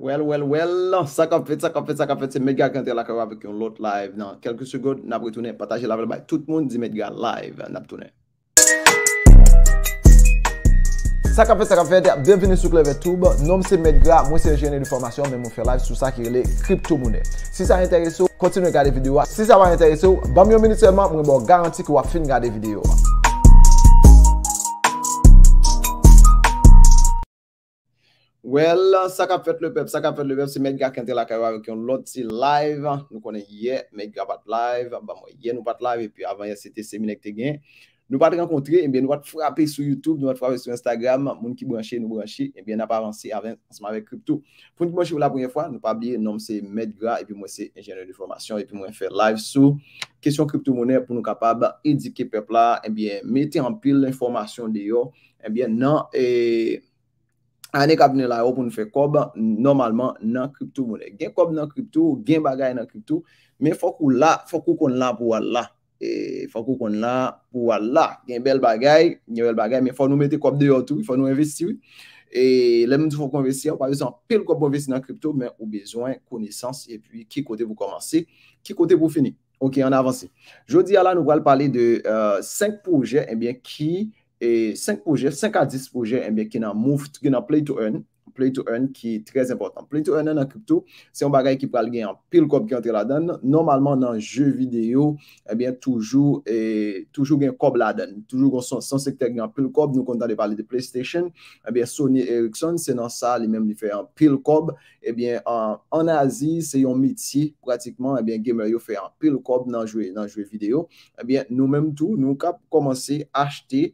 Well, well, well, sakap fed, sakap fed, sakap fed, se Medgar kante non, la karo avik yon lot live nan. Kelke sugode, nabritounen, pataje lavel bay. Tout moun di Medgar live, nabritounen. Sakap fed, sakap fed, benveni sou kleve YouTube. Nom se Medgar, mwen se enjeni di formasyon, men moun fe live sou sa ki rele kripto mounen. Si sa yon interese ou, kontinu yon gade videyo. Si sa yon interese ou, bam yon mini seman, mwen bon garanti ki wap fin gade videyo. Well, sa ka pwet le pep, sa ka pwet le pep, se Medgra kente la karo avan ki yon lot si live. Nou konen ye, Medgra pat live, ba mwen ye nou pat live, e pi avan ye se te semen ek te gen. Nou pat renkontre, e bin nou pat frapi sou YouTube, nou pat frapi sou Instagram, moun ki branshi nou branshi, e bin ap avansi avan asman vek kripto. Pouni mwen chivou la pwenye fwa, nou pap liye, nom se Medgra, e pi mwen se enjeneur de formasyon, e pi mwen fe live sou. Kesyon kripto mounen pou nou kapab indike pep la, e bin mette an pil informasyon de yo, e bin nan e... ane kabine la yo pou nou fe kob normalman nan kripto mounen. Gen kob nan kripto, gen bagay nan kripto, men fok ou la, fok ou kon lan pou wala. E fok ou kon lan pou wala. Gen bel bagay, nye bel bagay, men fok nou mette kob deyotou, fok nou investiwi. E lemnou fok konvesti, wapayousan pel kob konvesti nan kripto, men ou bezwen konesans, e pi ki kote pou komanse, ki kote pou fini. Ok, an avanse. Jodi ala nou wale pale de 5 euh, proje, enbyen eh ki... e 5 pouje, 5 a 10 pouje, mbe kina move, kina play to earn, play-to-earn ki e trez important. Play-to-earn nan kripto, se yon bagay ki pral gen pil-kob ki yon tre la den, normalman nan je videyo, ebyen eh toujou gen eh, kob la den. Toujou kon son sektèk gen pil-kob, nou kon ta de pali de PlayStation, ebyen eh Sony Ericsson, se nan sa, li menm li fe yon pil-kob, ebyen an nazi, se yon miti, pratikman ebyen gamer yo fe yon pil-kob nan jwe video, ebyen nou menm tou nou kap komanse achte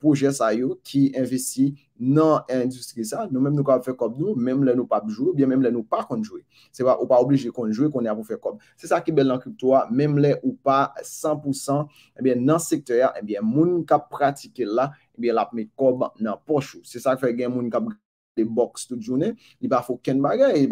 pouje sa yo ki investi nan industri sa, nou menm nou ka ap fè kob nou, menm lè nou pa bjou, bè menm lè nou pa konjou. Se va, ou pa oblijè konjou, konè ap fè kob. Se sa ki belan kriptwa, menm lè ou pa 100%, e bè nan sektorya, e eh bè moun kap pratike la, e eh bè la ap mè kob nan pochou. Se sa ki fè gen moun kap... De boks tout jounen, i ba fok ken bagay,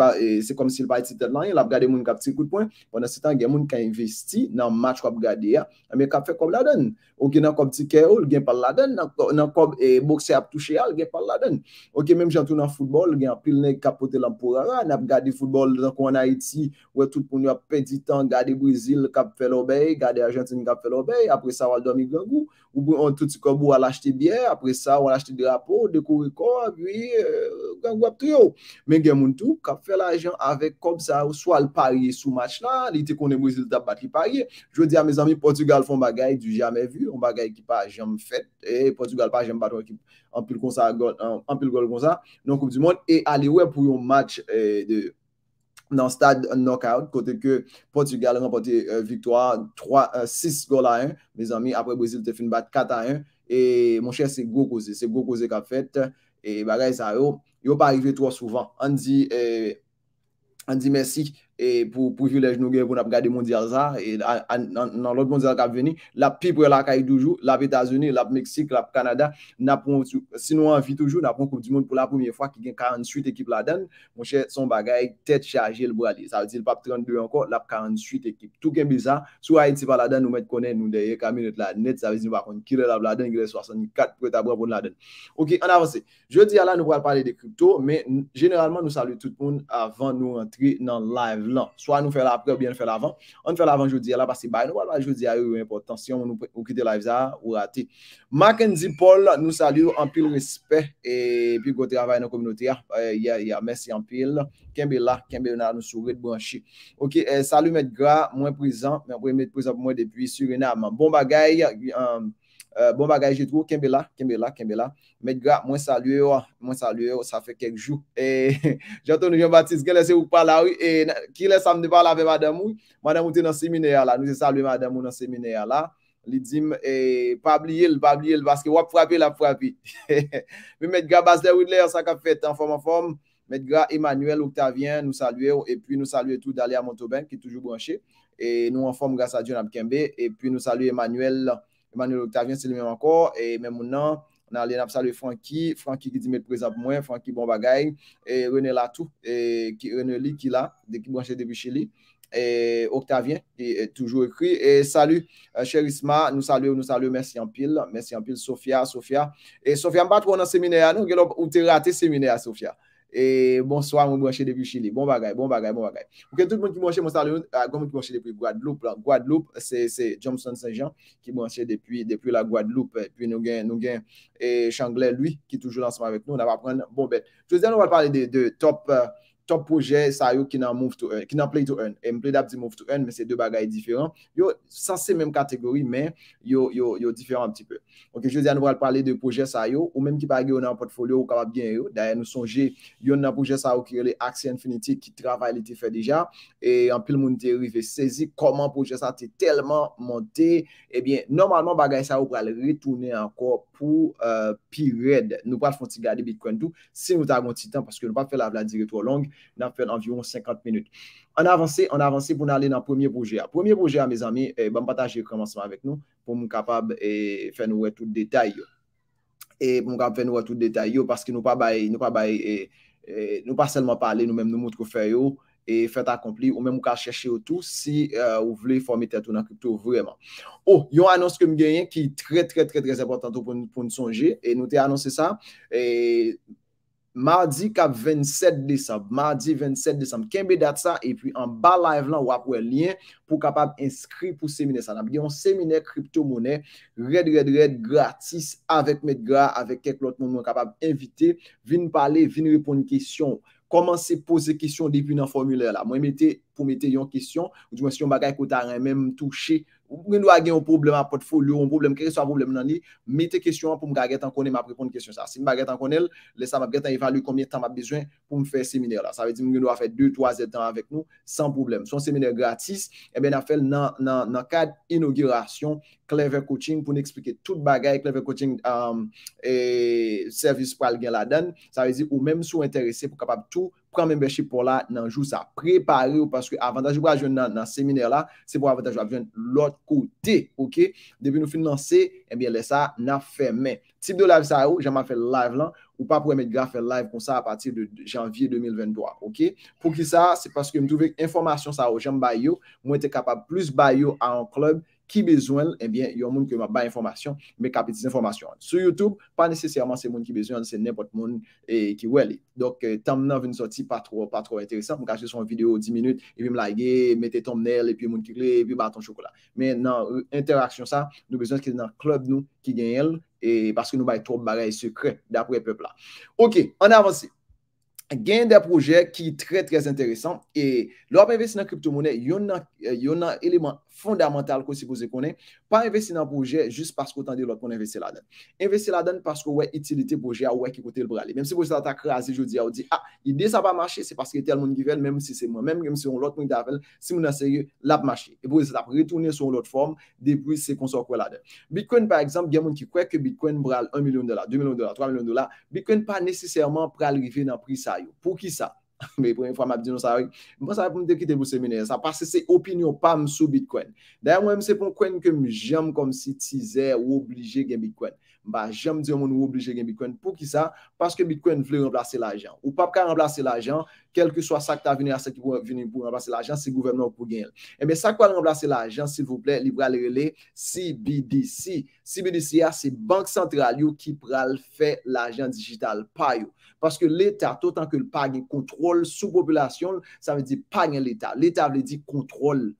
se kom si l ba iti ten lanyan, la ap gade moun kap ti koutpon, wana sitan gen moun ka investi nan match wap gade ya, ame kap fe kob laden. Ok, nan kob ti kero, gen pal laden, nan kob bokse ap touche al, gen pal laden. Ok, menm jantou nan foudbol, gen ap pilne kapote lamporara, nap gade foudbol wak wana iti, wè tout poun yo ap pedi tan, gade Brazil kap fel obeye, gade Argentine kap fel obeye, apre sa wadom igangou. Ou bou an tout si kon, ou an l'achete bier, apre sa, ou an l'achete drapo, dekore kon, vwi, euh, gang wap tiyo. Men gen moun tou, kap fè la jan, avek kon sa, ou swal parye sou match la, li te kon e mwese ta pati parye. Jwè di a mè zami, Portugal fon bagay, di jamè vu, an bagay ki pa jom fèt, e Portugal pa jom pati wakip, an pil kon sa, an pil kon sa, nan koub di moun, e ale wè pou yon match euh, de... dans le stade knockout, côté que Portugal a remporté euh, victoire 6 euh, goals à 1. Mes amis, après Brésil, te fin battre 4 à 1. Et mon cher, c'est gros causé. C'est gros qui a fait. Euh, et bagay ça, yo, yo pas arrivé trop souvent. On dit, on dit merci E pou jilèj nou gen pou nap gade mondial za e nan lout mondial kap veni la pi pou yon lakay doujou la vétazouni, la meksik, la kanada si nou anvi toujou, nap moun koum di moun pou la pounye fwa ki gen 48 ekip la den moun chè son bagay, tèt chagye lbou alè, sa vè ti lpap 32 anko lpap 48 ekip, tout gen bizan sou a yon tipa la den nou mèd konè, nou deyè kamine la net, sa vè si nou bakon kire la bladen kire 64, pou yon tabou apon la den ok, an avansè, je di alè nou kwa pale de kripto men generalman nou salu tout moun lan, non. swa nou fè la apre ou bien fè la avan an fè la avan joudi la, pasi bay nou wala joudi a yon importan, si yon nou kite live za ou rate, Makenzi Paul nou salu, anpil respect e pi kote avay nan kominoti ya ya yamessi anpil, kembe la kembe nan souret branchi ok, salu met gra, mwen prizant mwen prizant mwen depi, surinam bon bagay Euh, bon bagay, jitrou, kembe la, kembe la, kembe la. Met gra, mwen salye yo, mwen salye yo, sa fe kek jou. E jato nou jen batis, gen lese ou pala ou, e ki lese amne bala ve madam ou, madam ou te nan seminer ya la, nou se salye madam ou nan seminer ya la. Li dzim, e pabli yil, pabli yil, baske wap fwapi, wap fwapi. Mwen met gra, basle ou lè, sa ka fwap fwapi, an fwap an fwap. Met gra, Emanuelle, Oktavien, nou salye yo, e pi nou salye tou dali a Montauban, ki toujou branche. E nou an fwap grasa d Manuel Octavien, selimè ankor, men moun nan, nan alè na psalwe Franky, Franky ki di mèd prezap mwen, Franky bon bagay, René Latou, René Li ki la, de ki branche de Bicheli, Octavien, ki toujou ekri, salu, euh, chèrisma, nou salu, nou salu, mèsi anpil, mèsi anpil, Sofia, Sofia, e Sofia mbat wò nan seminè an, ou te rate seminè a Sofia. Et bonsoir, mon branché depuis Chili. Bon bagaille, bon bagaille, bon bagaille. Ok, tout le monde qui mangeait mon salut, à ah, qui branche depuis Guadeloupe. Guadeloupe, c'est Johnson Saint-Jean qui branche depuis, depuis la Guadeloupe. Et puis nous gagnons nous et Changlais, lui, qui est toujours ensemble avec nous. On va prendre bon bête. Je vous on va parler de, top. Euh, top proje sa yo ki nan play to earn. Mplay dap di move to earn, men se de bagay diferan. Yo, sa se menm kategori, men yo diferan pti pe. Ok, yo diyan nou pral pale de proje sa yo, ou menm ki bagay yo nan potfolyo, ou kapab gen yo, dayan nou sonje, yo nan proje sa yo ki rele Axie Infinity, ki travay li te fe deja, e an pil mouni te rive sezi, koman proje sa te telman monte. Ebyen, eh normalman bagay sa yo pral retoune ankor pou euh, pi red nou pa fonte gade bitcoin tou se nou tagon titan paske nou pa fè la vladire to long nan fè nan environ 50 minute an avansè pou nan alè nan premier proje premier proje an mèz amè pou moun kapab fè nou wè tout detay eh, yo e pou moun kapab fè nou wè tout detay yo paske nou pa baye nou pa selman pale nou mèm nou moutro fè yo e fète akompli ou mè mou ka chèche ou tou si euh, ou vle formite a tou nan kripto vreman. Oh, yon anons kem genyen ki trè trè trè trè trè zè portant pou nou sonje, e nou te anonsè sa e mardi kap 27 desab, mardi 27 desab, kenbe dat sa, e pi an ba live lan wap wè lien pou kapab inskri pou seminè sa. Nan bi yon seminè kripto mounè, red red red gratis avèk mèd gra avèk kek lout moun moun kapab invite vin palè, vin repouni kesyon commencer à poser question depuis dans formulaire là. Moi, pou mette yon kisyon. Ou di mwen si yon bagay kou ta remem touche, ou mwen nou a gen yon problem a potfolio, yon problem kere sa problem nan li, mette kisyon pou mga getan konen ma prepon kisyon sa. Si mba getan konel, lesa mba getan evalou konmen tan mba bezwen pou mfe seminer la. Sa ve di mwen nou a fe 2-3 etan avek nou, san problem. Son seminer gratis, e ben a fel nan kad inaugurasyon Clever Coaching pou n'explike tout bagay Clever Coaching e euh, servis pral gen la den. Sa ve di ou mwen sou enterese pou kapab tou Pran membership pou la nanjou sa prepari ou paske avantajou pou ajoun nan seminer la, se pou avantajou avyon lot kote, ok? Debe nou finanse, ebyen eh lè sa nan fè men. Tip de live sa ou, jaman fè live lan, ou pa pou emet gra fè live kon sa apatir janvye 2023, ok? Pou ki sa, se paske mdouvek informasyon sa ou, jaman bayo, mwen te kapab plus bayo an klub, ki bezwen, ebyen, eh yon moun ki mwen ba informasyon, mwen kapit dis informasyon an. Sou YouTube, pa nesesyarman se moun ki bezwen, se nepot moun eh, ki wè li. Dok, eh, tam nan vè nou soti pa tro, pa tro enteresan, pou kache son video di minute, mwen mwen like, mwen te tom nel, e mwen kikle, mwen baton chokola. Men nan euh, interaksyon sa, nou bezwen se ki nan klub nou ki gen el, e baske nou baye troub baray sekre, dapre pepla. Ok, an avansi. gen de proje ki tre tre interesant, e lop investi nan krypto mounen euh, yon nan eleman fondamental ko si pou se konen, pa investi nan proje, jist pasko tan de lop konen investi la den. Investi la den pasko wey itilite proje a wey ki kote lbra li. Memse pou se lata krasi, jo di a ou di, a, ide sa pa mache, se paske tel moun givel, memse se mwen memse yon lop moun davel, se moun anseye lap mache. E pou se ta pritounen son lop form, debi se konsok wè la den. Bitcoin par exemple, gen moun ki kwe ke Bitcoin mbral 1 milyon dola, 2 milyon dola, 3 milyon dola, Bitcoin pou ki sa, me pou en fwa map di nou sa mwen sa ap mwen dekite mwen se mene sa pase se opinyon pa m sou bitkwen dayan mwen mse pon kwen ke m jem kom si tise ou oblije gen bitkwen Ba jèm diyo moun ou obligè gen Bitcoin pou ki sa, paske Bitcoin vle remblase l'ajan. Ou papka remblase l'ajan, kelke swa sa ki ta veni a sa ki pou remblase l'ajan, se gouverne ou pou gen. Eme sa kwa remblase l'ajan, s'il vous plè, li pral relè, CBDC. CBDC ya, se bank central yo ki pral fè l'ajan digital payo. Paske l'Etat, otan ke l'pagnè kontrol sou populasyon, sa vè di pagnè l'Etat. L'Etat vè di kontrol.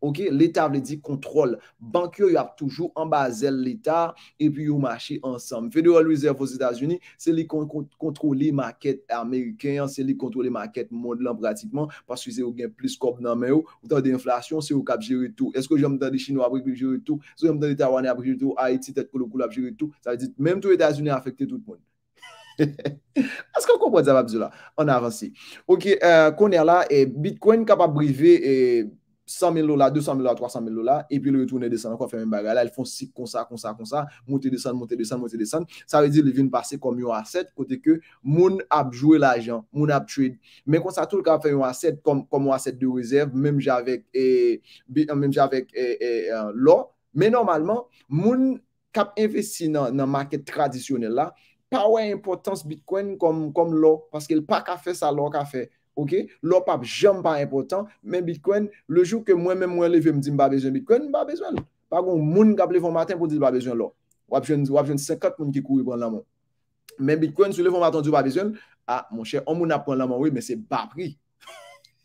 Ok, l'Etat vle di kontrol. Bankyo yo ap toujou an bazel l'Etat epi yo machi ansam. Federal Reserve wos Etats-Unis, se li kontrol li market Ameriken, se li kontrol li market mondlan pratikman, pas wese yo gen plus kop nan men yo, wotan de inflasyon, se yo kap jiri tout. Esko jom dan di Chino ap jiri tout, esko jom dan di Tawane ap jiri tout, Aiti tet pou l'okul ap jiri tout, sa dit, menm tou Etats-Unis afekte tout moun. Aske an komprat zavap zola, an avansi. Ok, koner la, Bitcoin kap ap brive e... 100,000 lola, 200,000 lola, 300,000 lola, epi le retoune desan an kon fèmen baga. La, el fon si kon sa, kon sa, kon sa, moun te desan, moun te desan, moun te desan. Sa ve di le vin pase kom yon aset, kote ke moun ap jwe la ajan, moun ap trade. Men konsa tout ka fèmen yon aset, kom yon aset de rezerv, menm javek lor. Men normalman, moun kap investi nan market tradisyonel la, pa wè impotans Bitcoin kom lor, paske l pa ka fè sa lor ka fè. Ok, lò pap jèm pa impotant, men Bitcoin, lò jò ke mwen men mwen lèvè mdi mba bejwen Bitcoin, mba bejwen. Par kon, moun kap lèvè maten pou mdi mba bejwen lò. Wap jèm, wap jèm, se kat moun ki kou yu pran laman. Men Bitcoin, sou lèvè maten di mba bejwen, a, moun chè, an moun ap pran laman wè, men se bap ri.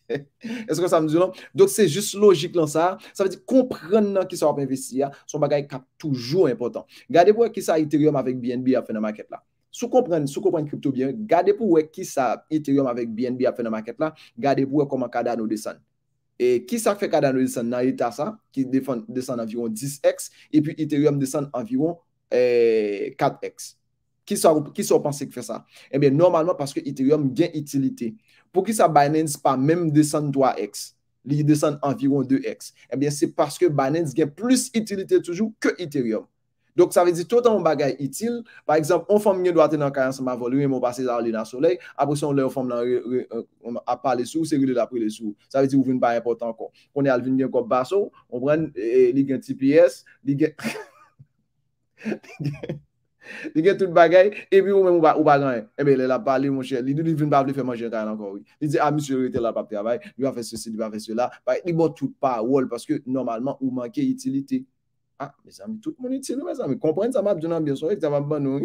E se kon sa mdou lò. Dok se jous logik lan sa, sa vè di kompren nan ki sa wap investi ya, son bagay kap toujou impotant. Gade pou wè ki sa Ethereum avèk BNB ap fè nan makèt la. Sou kompren, sou kompren kripto byen, gade pou we ki sa Ethereum avèk BNB apè nan market la, gade pou we koman kadano desan. E ki sa fè kadano desan nan ita sa, ki desan anviron 10x, epi Ethereum desan anviron 4x. Eh, ki sa opansè ki fè sa? Ebyen, eh normalman paske Ethereum gen itilite. Po ki sa Binance pa mèm desan 3x, li desan anviron 2x. Ebyen, eh se paske Binance gen plus itilite toujou ke Ethereum. Donk, sa vezi, toutan ou bagay itil, par exemple, ou fom yon do ati nan kayan seman voli, ou yon mou basi zan li nan soley, apresan ou le ou fom nan re, euh, ap pale sou, se rile la prele sou. Sa vezi, ou vin ba yon potan kon. Pone al vin yon kop baso, ou pren, e, e, li gen ti piyes, li gen, li gen tout bagay, e pi ou men mou bagay, ou bagay, e be, le la pale, li vin ba ap li fè manje yon tayan an kon. Li di, ah, a misi, li te la pape te avay, li va fe se si, li va fe se la, pa li bo tout pa wol, paske mè sa mè tout moun itilè mè sa mè. Kompren sa mè abjounan bè son, ek sa mè mè ban nou.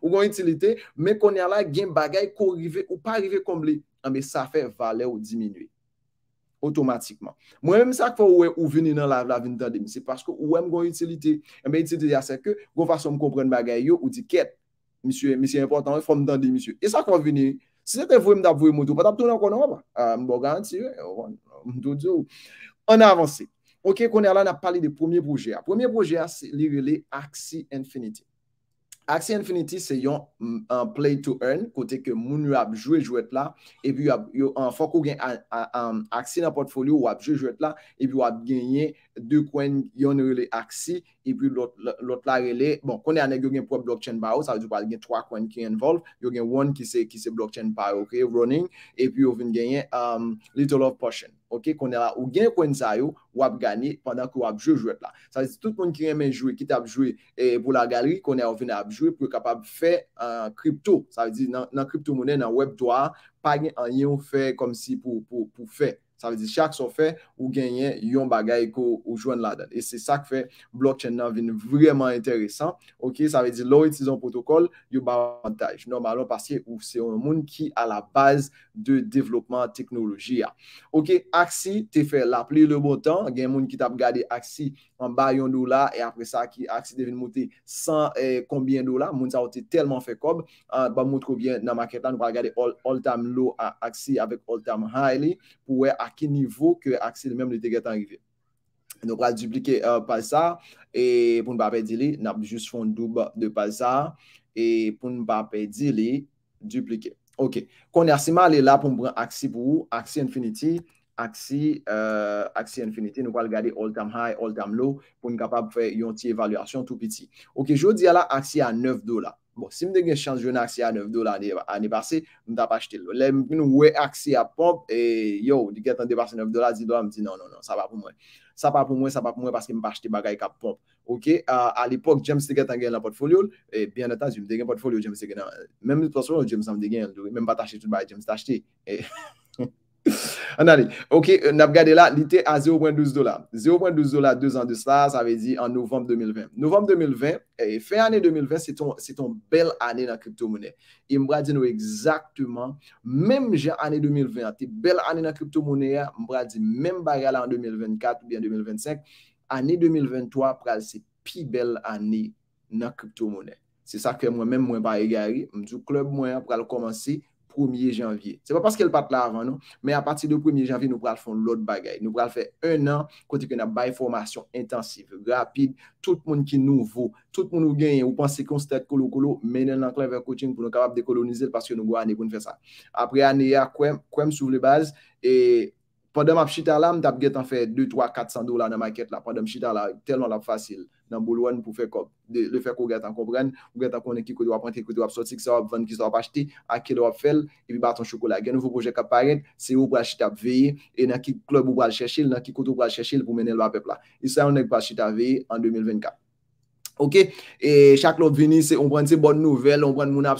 Ou gwen itilè te, mè kon yalè gen bagay ko rive ou pa rive kom li. Amè ah, sa fè vale ou diminue. Otomatikman. Mwen mè sa kwa ou wè ou vini nan la vin dan de misi. Pasko ou wè mwen gwen itilè te. Mwen itilè te ya seke, gwen fason mwen kompren bagay yo, ou di ket, misi important, ou fò mwen dan de misi. E sa kwa vini, si se te vwè mda vwè mwotou, pata mtou nan konan w Ok, konè ala na pali de premier proje. Premier proje a li rele Axie Infinity. Axie Infinity se yon mm, play to earn, kote ke moun yo ap jwe jwet la, epi yo an fok yo gen Axie na portfolio, yo ap jwe jwet la, epi yo ap genye 2 kwen yon rele Axie, epi lot la rele, bon, konè ane yo gen pwen blockchain buyout, sa yon pali gen 3 kwen ki envol, yo gen 1 ki se blockchain buyout, epi yo e ven genye um, little of portion. konè la ou gen kwen sa yo wap gane pandan kwen wap jwe jwep la. Sa vezi, tout moun ki remen jwe, ki tap jwe, pou la galeri konè ou vene ap jwe, pou kapab fè kripto. Euh, sa vezi, nan kripto mounen, nan web doa, pa gen an yon fè kom si pou fè. Sa vezi, chak so fe ou genyen yon bagay ko ou jwen ladan. E se sak fe, blockchain nan vin vreman enteresan. Ok, sa vezi, lorit se zon protokol, yon ba vantaj. Normalon, paske ou se yon moun ki a la baz de devlopman teknoloji ya. Ok, aksi, te fe la pli le botan. Gen moun ki tap gade aksi, mwen ba yon do la, e apre sa ki aksi devin mouti 100 e kombien do la. Moun sa wote telman fe kob. Ba mouti koubyen nan maketan, nou pa gade all-time low a aksi, avek all-time high li, pouwe a aksiyon. ki nivou ke aksi li menm li teget an givye. Nou pral duplike pa sa, e pou n pa pe dile, nap jous fon douba de pa sa, e pou n pa pe dile, duplike. Ok, kon yase ma li la pou m pran aksi pou, aksi infinity, aksi euh, infinity, nou pral gade all time high, all time low, pou n kapab fè yon ti evalwasyon tou piti. Ok, jous di ala aksi a 9 dola. Bon, si m de gen chanjou nan aksi a 9 dola ane basi, m ta pa chite. Le m gen nou we aksi a pomp, e, yo, di gen tan de basi 9 dola, zi do la m ti, non, non, non, sa pa pou mwen. Sa pa pou mwen, sa pa pou mwen, paske m pa chite bagay ka pomp. Ok, al ipok, James te gen tan gen la potfolyo, e, pi ane tan, di gen potfolyo James te gen nan. Mem m posyon, James an de gen, men m pa tache tout ba, James te achite. Ok, euh, nap gade la, li te a 0.12 dola. 0.12 dola, 2 an de sa, sa ve di an novem 2020. Novem 2020, e fe ane 2020, se ton bel ane na krypto mounen. E mbra di nou exaktman, mem jè ane 2020, ati bel ane na krypto mounen, mbra di mem ba gale an 2024, bi an 2025, ane 2023, pral se pi bel ane na krypto mounen. Se sa ke mwen, mem mwen ba e gari, mjou klub mwen pral komanse, 1er janvye. Non? Se pa paske el pat la avan nou, men a pati de 1er janvye nou pral fon lout bagay. Nou pral fe 1 an konti ke na baye formasyon intensiv, rapid, tout moun ki nou vou, tout moun nou genye, ou pansi kon se te kolou kolou, menen lanklen vek kouching pou nou kabab de kolonize paske nou gwa ane kon fe sa. Apre ane ya kouem sou vle baz, e... Pandem ap chita lam, tap getan fè 2, 3, 400 dola nan maket la. Pandem chita la, tel non ap fasil nan boulouan pou fè kop. Le fè kou getan kompren, pou getan konen ki kou di wap prant, ki kou di wap sotsik, sa wap ven, ki sa wap achiti, ak ki di wap fèl, epi baton chokola. Gen nou fò projek ap paren, se ou pral chita ap veye, e nan ki klòb ou pral chèchil, nan ki koutou pral chèchil, pou menel wap ep la. Isè anèk pral chita veye an 2024. Ok, e chak lop vini, se on pran se bon nouvel, on pran moun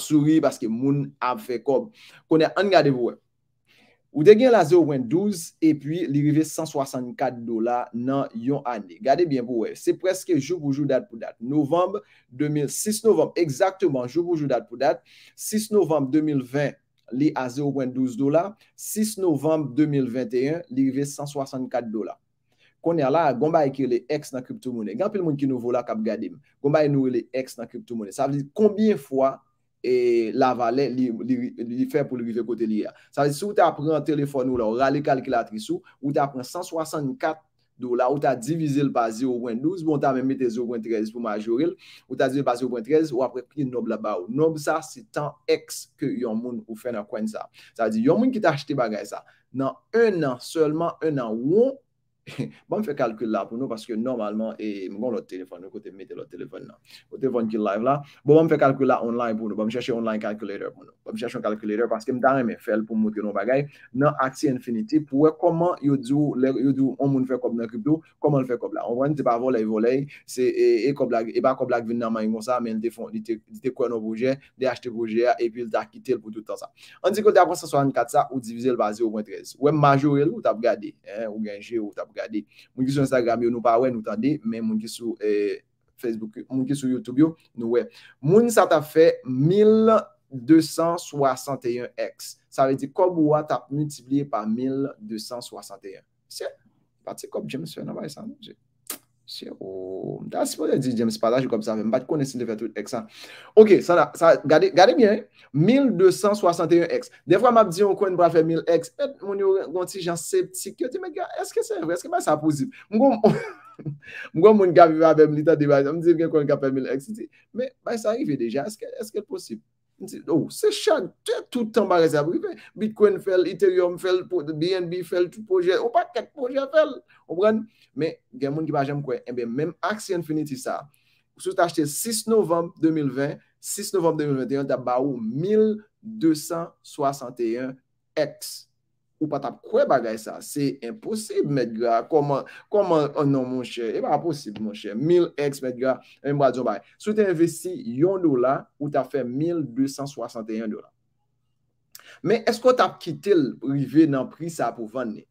Ou de gen la 0.12 et puis li rive 164 dola nan yon ane. Gade bien pou we. Se preske jou boujou dat pou dat. Novembe 2006, novembe. Eksaktman, jou boujou dat pou dat. 6 novembe 2020, li a 0.12 dola. 6 novembe 2021, li rive 164 dola. Kone la, gomba e kire le x nan krypto mounen. Ganpe l moun ki nou vola kap gade im. Gomba e nou e le x nan krypto mounen. Sa vize kombien fwa... E la valen li fe pou li rive kote li ya. Sa zi sou ta apren telefon ou la, ou rale kalkilatrisou, ou ta apren 164 do la, ou ta divize l pa bon, 0.12, ou ta menmete 0.13 pou majorel, ou ta divize l pa 0.13, ou apre pi noble la ba ou. Noble sa, si tan ex ke yon moun ou fè nan kwen sa. Sa zi, yon moun ki ta achete bagay sa, nan 1 an seulement, 1 an won't. ba m fe kalkul la pou nou, paske normalman e m goun lo telefon nou, kote mette lo telefon nan kote fon ki live la, ba m fe kalkul la online pou nou, ba m cheche online calculator pou nou, ba m cheche un calculator, paske m tanre m e fel pou m moutre nou bagay, nan aksi infinity pou wek, koman yo djou yo djou, an moun fe kob la kripto, koman fe kob la, an mwen te pa volay, volay se e, e kob la, e ba kob la gvin nan may moun sa, men te fon, di te kwen nou vojè de achte vojè, e pi l ta kitel pou tout ta sa, an di kote avan 64 sa ou divize l bazé ou 0.13, ou e majore Moun ki sou Instagram yo nou pa wè nou tande, men moun ki sou eh, YouTube yo nou wè. Moun sa ta fè 1261x. Sa wè di kòm wè ta moutibliye pa 1261. Se, pati kòm jem se nan wè e sa moun jè. Siye, oum, ta si pou de di jem, si pa la jen kom sa, mwen bat konen sin devya tout ek sa. Ok, sa la, sa la, gade, gade mwen, 1261 ek, devwa map diyon konen bra fe 1000 ek, et mwen eh, yo ganti jan se ptik, yo ti, mwen, eske serve, eske mwen sa posib? Mwen, mwen moun gavi vabem lita devya, mwen diyen konen kape 1000 ek, si ti, mwen, mwen sa rive deja, eske, eske posib? Oh, se chan, toutan ba reza. Bitcoin fel, Ethereum fel, BNB fel, tout proje. Opa, ket proje fel. Obran, men gen moun ki ba jem kwen, men akse yon fini ti sa. Sous ta achete 6 novem 2020, 6 novem 2021, da ba ou 1261 X. ou pa tap kwe bagay sa, se imposib met gwa, koman, koman anon oh moun chè, e pa posib moun chè, 1000x met gwa, mwen mwa dyon bay, sou te investi yon do la, ou ta fe 1261 do la. Men esko tap kitel, rive nan pri sa pou vande ne?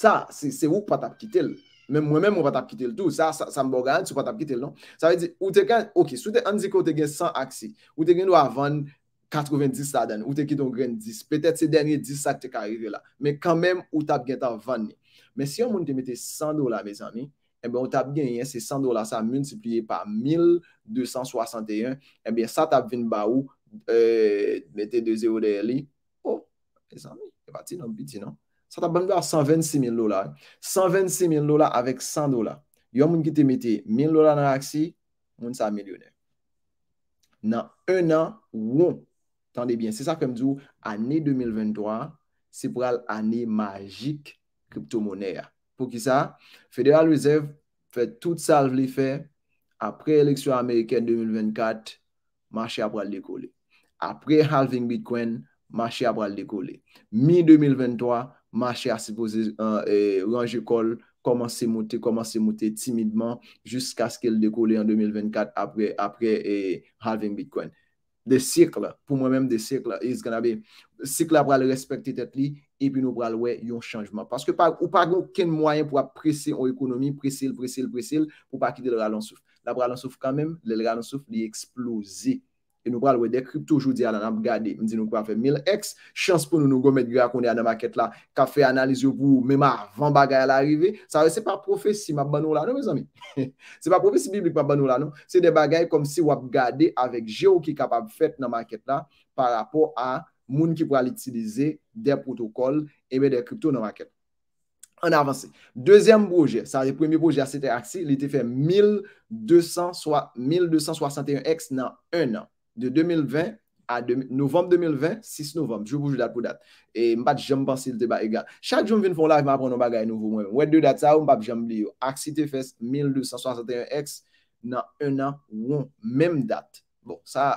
Sa, se wouk pa tap kitel, men mwen mwen pa tap kitel tou, sa, sa mboga an, sou pa tap kitel non? Sa ve di, ou te kan, ok, sou te anzi ko te gen 100 aksi, ou te gen do a vande, 90 sa den, ou te kiton gren 10, petet se denye 10 sa te karire la, men kanmen ou tab gen tan van ni. Men si yon moun te mette 100 dola, men san mi, en eh ben ou tab gen yon, se 100 dola sa moun ti pliye pa 1261, en ben sa tab vin ba ou, euh, mette 2 0 de li, oh, men san mi, e pati nan biti nan, sa tab ban mwen al 126 mil dola, 126 mil dola avek 100 dola, yon moun ki te mette 1000 dola nan aksi, moun sa milyonè. Nan 1 an, woun, Tande bien, se sa kem djou, ane 2023, se pral ane magik kripto moner. Pou ki sa, Federal Reserve fè tout salve l'effet apre eleksyon Ameriken 2024, machè ap pral dekoli. Apre halving bitkwen, machè ap pral dekoli. Mi 2023, machè a se pose ranje kol, koman se mote timidman jiska skil dekoli an 2024 apre halving bitkwen. De sikl, pou mwen menm de sikl, sikl la pral respekti tet li, epi nou pral we yon chanjman. Paske ou pa gen mwayen pou ap presil ou ekonomi, presil, presil, presil, pou pa ki de lera lansouf. La pral lansouf kan menm, le lera lansouf li eksplozik. E nou pral wè de krypto joudi an nan ap gade. Mdi nou kwa fè 1000x. Chans pou nou nou gomèd gwe akonde an nan maket la. Ka fè analiz yo pou mèman avant bagay al arrivè. Sa wè se pa profesi mab banou la nou mèz ami. Se pa profesi biblik mab banou la nou. Se de bagay kom si wap gade avèk jè ou ki kap ap fèt nan maket la pa rapò a moun ki pral itilize de protokol e mè de krypto nan maket. An avansè. Dezyèm projè. Sa wè premier projè a se te aksi. Li te fè 1261x nan 1 an. De 2020 a novembe 2020, 6 novembe. Jou boujou dat pou dat. E mbate jom pensil te ba egale. Chak jom vin fon la, jman aprenon bagay nouvou mwen. Wè dè dat sa, mbate jom li yo. Aksite fest 1261 ex nan 1 an woun. Mèm dat. Bon, sa,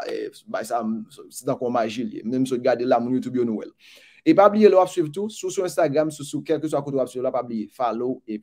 ba sa, se takon majil ye. Mèm sou gade la moun YouTube yo nouvel. E pabliye lo ap suyv tou. Sou sou Instagram, sou sou kelke sou akoutou ap suyv la, pabliye. Follow e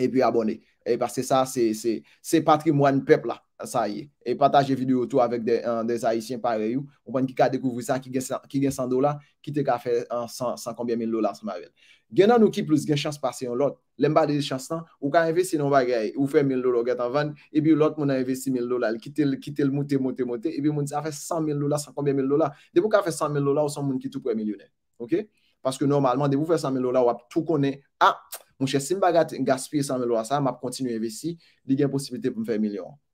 pi abone. E pa se sa, se patrimoine pep la. sa yi, e pataje video ou tou avèk de zayisyen pare yu, mwen ki ka dekouvri sa, ki gen 100 dola, ki te ka fè 100, 100 konbyen mil dola sa mwen avèl. Gen nan ou ki plus gen chans pase yon lot, lem ba de chans nan, ou ka investi non ba gen, ou fè mil dola ou gen tan van, e bi yon lot mwen investi mil dola, ki te l moutè, moutè, moutè, e bi moun se a fè 100 mil dola, 100 konbyen mil dola, de pou ka fè 100 mil dola ou son moun ki tou kwen milyonè, ok? Paske normalman, de pou fè 100 mil dola ou ap tou konè, ah, a, mwen chè simba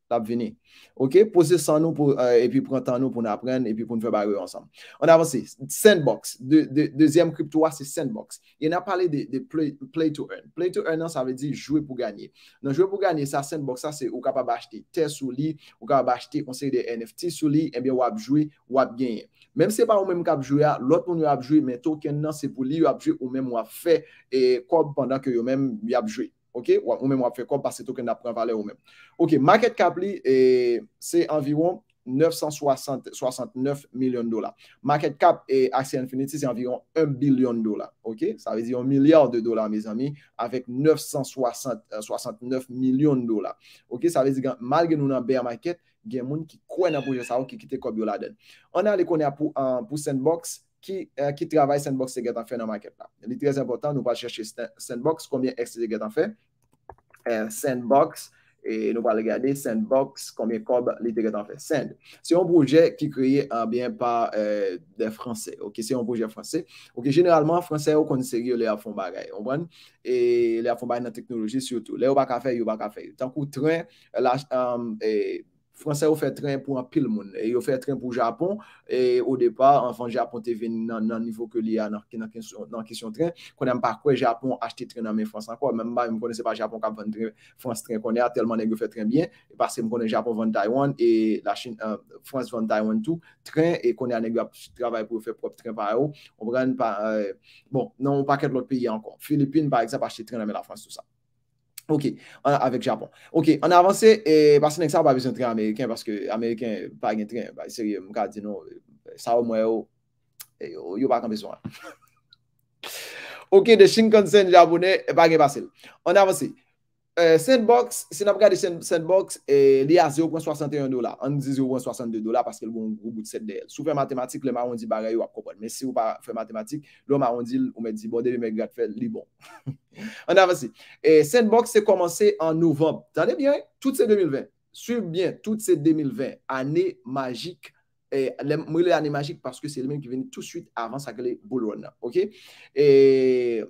Tap vini. Ok, pose san nou, epi euh, pran tan nou pou nan apren, epi pou nou fe bagwe ansam. On avansi, sandbox. Dezyem kriptwa, se sandbox. Yen ap pale de play to earn. Play to earn nan, sa ve di jwe pou ganyi. Nan jwe pou ganyi, sa sandbox sa, se ou kap ap achete test sou li, ou kap ap achete konsey de NFT sou li, enbya eh ou ap jwe, ou ap genye. Mem se pa ou menm kap jwe, lot moun ou ap jwe, men token nan, se pou li ou ap jwe, ou menm ou ap fe, e koub pandan ke ou menm ou ap jwe. Ou mèm wap fè kop pa se token na pran valè ou mèm. Ok, market cap li, se environ 960, 69 milyon dola. Market cap e Axie Infinity se environ 1 bilyon dola. Ok, sa vezi yon milyon de dola, me zami, avek 969 milyon dola. Ok, sa vezi gen, mal gen nou nan be a market, gen moun ki kwen apouye sa, ou ki kite kop yo la den. On a li konen apou send box, ki euh, travay send box se gè tan fè nan market la. Li trez important, nou pa chèche send box, konbyen ex se gè tan fè, send box, e nou pa le gade, send box, konmye kob, litere tan fe, send. Se yon bouje, ki kreye, a bien pa, e, de franse, ok, se yon bouje franse, ok, generalman, franse yo konseri, yo le a fon bagay, on ban, e le a fon bagay nan teknoloji, yo baka fe, yo baka fe, tan pou tren, la, e, Fransè ou fè tren pou an pil moun, e ou fè tren pou Japon, e ou depa, an fon Japon TV nan nivou ke li a nan kisyon tren, konen pa kwe Japon achte tren nan men Frans, an kon, men mba mkonese pa Japon kap vende Frans tren konen, a telman negyo fè tren byen, parce mkonen Japon vende Taiwan, e euh, Frans vende Taiwan tou, tren, e konen negyo a travay pou fè prop tren pa yo, euh, bon, nan ou pa kèd l'ot peyi an kon, Filipine par eksep achte tren nan men la Frans tout sa. Ok, avèk Japon. Ok, an avansè, e basenèk sa, ba e, bezon tren Amerikèn, baske Amerikèn bagen tren, seri Mkazino, Sao Mweo, yo bakan bezon. Ok, de chinkonsen Japonè, bagen basen. Ok, an avansè, Euh, sen box, se nan prekade sen box, eh, li a 0.61 dola. An di 0.62 dola, paske li bon grou bout 7DL. Sou fè matematik, le maron di bagay ou akobon. Men si ou pa fè matematik, le maron di, ou men di, bon, debi men gade fè, li bon. An avansi. Eh, sen box se komanse an nouvob. Tande bien, tout se 2020. Suy bien, tout se 2020. Ane magik. Mou li ane magik, paske se le men ki veni tout suite avan sa kele bull runner. E... Eh,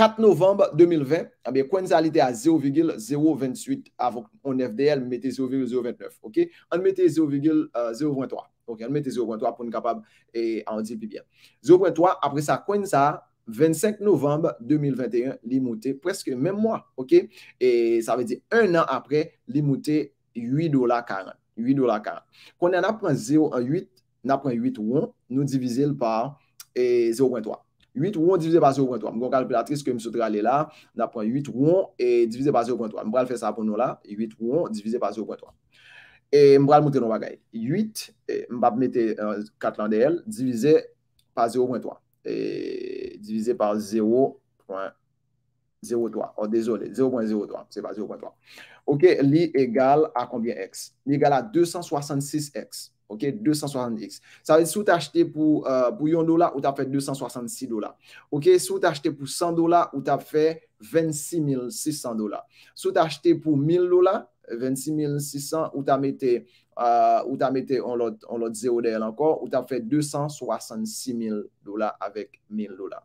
4 novembre 2020, eh bien, était à 0,028 avant on FDL, mettez 0,029. OK? On mettait 0,023. OK? On mettait 0,3 pour être capable et en dire plus bien. 0,3, après ça, 25 novembre 2021, l'imouté presque même mois. OK? Et ça veut dire un an après, l'imouté 8,40$. 8,40$. Quand on apprend 0,8, on apprend 8 on nous divisons par 0,3. Eh, 8 rouen divize pa 0.3. Mwen kon kalpilatris ke msou tre ale la. Mwen apren 8 rouen e divize pa 0.3. Mwen pral fè sa apren nou la. 8 rouen divize pa 0.3. E mwen pral mwote nou bagay. 8, mwen pap mette 4 landel, divize pa 0.3. E divize pa 0.03. Oh, dezolè, 0.03. Se pa 0.3. Ok, li egal a konbyen x? Li egal a 266 x. OK, 270X. Ça veut dire, si tu acheté pour, euh, pour 1 ou tu as fait 266 dollars. OK, si tu acheté pour 100 dollars, ou tu as fait 26 600 dollars. Si tu acheté pour 1000 dollars, 26 600, ou tu as mis euh, ou as mette on l'autre zéro encore, ou tu as fait 266 000 dollars avec 1000 dollars.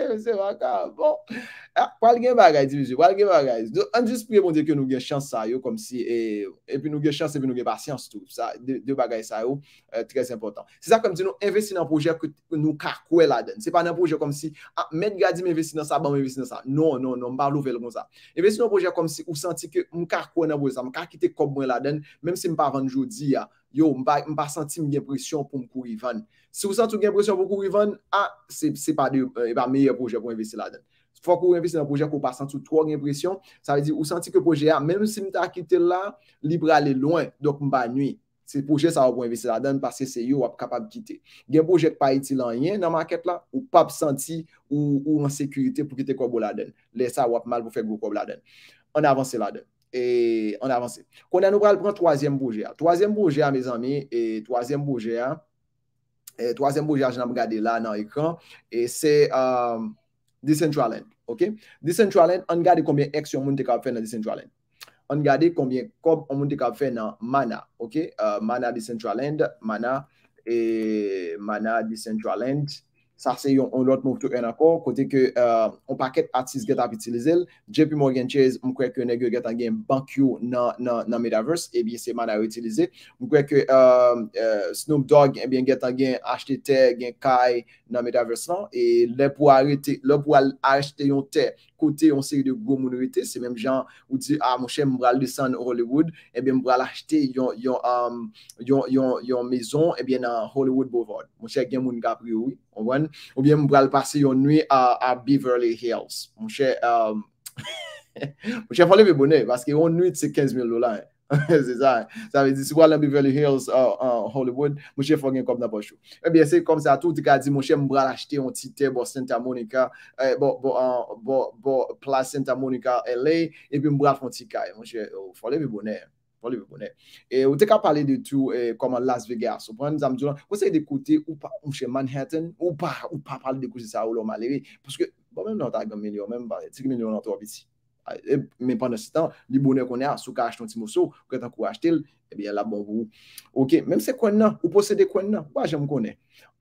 Mwen seman ka, bon. Ha, wale gen bagay di vizyo, wale gen bagay. An dis priye bon de ke nou gen chans sa yo kom si, epi nou gen chans epi nou gen pasyans tou. Sa, de bagay sa yo, euh, trez important. Se sa kom di nou, investi nan proje ke nou karkwe la den. Se pa nan proje kom si, ha, ah, men gadi mwen investi nan sa, ban mwen investi nan sa. Non, non, non, mpa lou vel kon sa. Investi nan proje kom si, ou santi ke mkarkwe nan proje sa, mkarkite kob mwen la den, menm se mpa avan jodi ya, ah, yo, mpa santi mgen presyon kou mkou ivan. Ah, euh, se ou santi ou gen presyon pou kou rivan, a, se pa de, e pa meye proje pou investi la den. Fwa kou investi nan proje kou pa santi ou 3 gen presyon, sa ve di ou santi ke proje a, menm si nou ta kite la, libra le loin, dok mba nwi. Se proje sa wap pou investi la den, pa se se yo wap kapab kite. Gen proje k pa iti lan yen nan maket la, ou pap santi ou an sekurite pou kite kou kou la den. Le sa wap mal pou fek kou kou la den. On avanse la den. E, on avanse. Konen nou pral pran 3e proje a. 3e proje a, me zami, e 3e proje a, Tou asen pou jaj nan mou gade la nan ekran. E se, Decentraland, ok? Decentraland, an gade koumye ekse yon moun te kape fe nan Decentraland. An gade koumye kom moun te kape fe nan Mana, ok? Euh, Mana Decentraland, Mana, Mana Decentraland, Mana Decentraland, sa se yon on lot mokto en akon, kote ke on paket atis get ap itilize l, je pimo gen chez, mkwe ke negyo get an gen bank yo nan Medaverse, ebi seman a utilize, mkwe ke Snoop Dogg gen gen get an gen achete gen kay nan Medaverse lan, e le pou a achete yon te, kote ah, eh yon siri de gwo mounorite, se mèm jan ou di, a mwen chè mwen bral lisan Hollywood, e bè mwen bral achete yon yon, yon, yon, yon, yon mezon, e eh bè nan Hollywood bovod. Mwen chè gen moun gabri ou, onwen, ou bè mwen bral pase yon nwi a, a Beverly Hills. Mwen chè, mwen chè foli pe bonè, baske yon nwi tse 15 mil do la, e. Se wè di, si wè lèm bi veli hills euh, Hollywood, mwenche fò gen kom nan pochou. E eh bi ese kom sa tou, te ka di mwenche mbra lachte yon titè bo Santa Monica, bo euh, plas Santa Monica LA, e pi mbra fò ti kay. Mwenche, fò le ve bonè. E wè te ka pale de tou koman Las Vegas. So prene, zanm di lan, wè se yon dekote ou pa mwenche Manhattan, ou pa pale dekote sa ou lò Malawi. Pweske, mwenche nan ta gomen yo, mwenche nan ta gomen yo nan to apiti. Eh, Mwen pandan si tan, li bonè konè an, sou ka ach ton ti mousou, kwen tan kou ach eh tel, ebyen la bon voun. Ok, menm se konè nan, ou posè de konè nan, wajan m konè.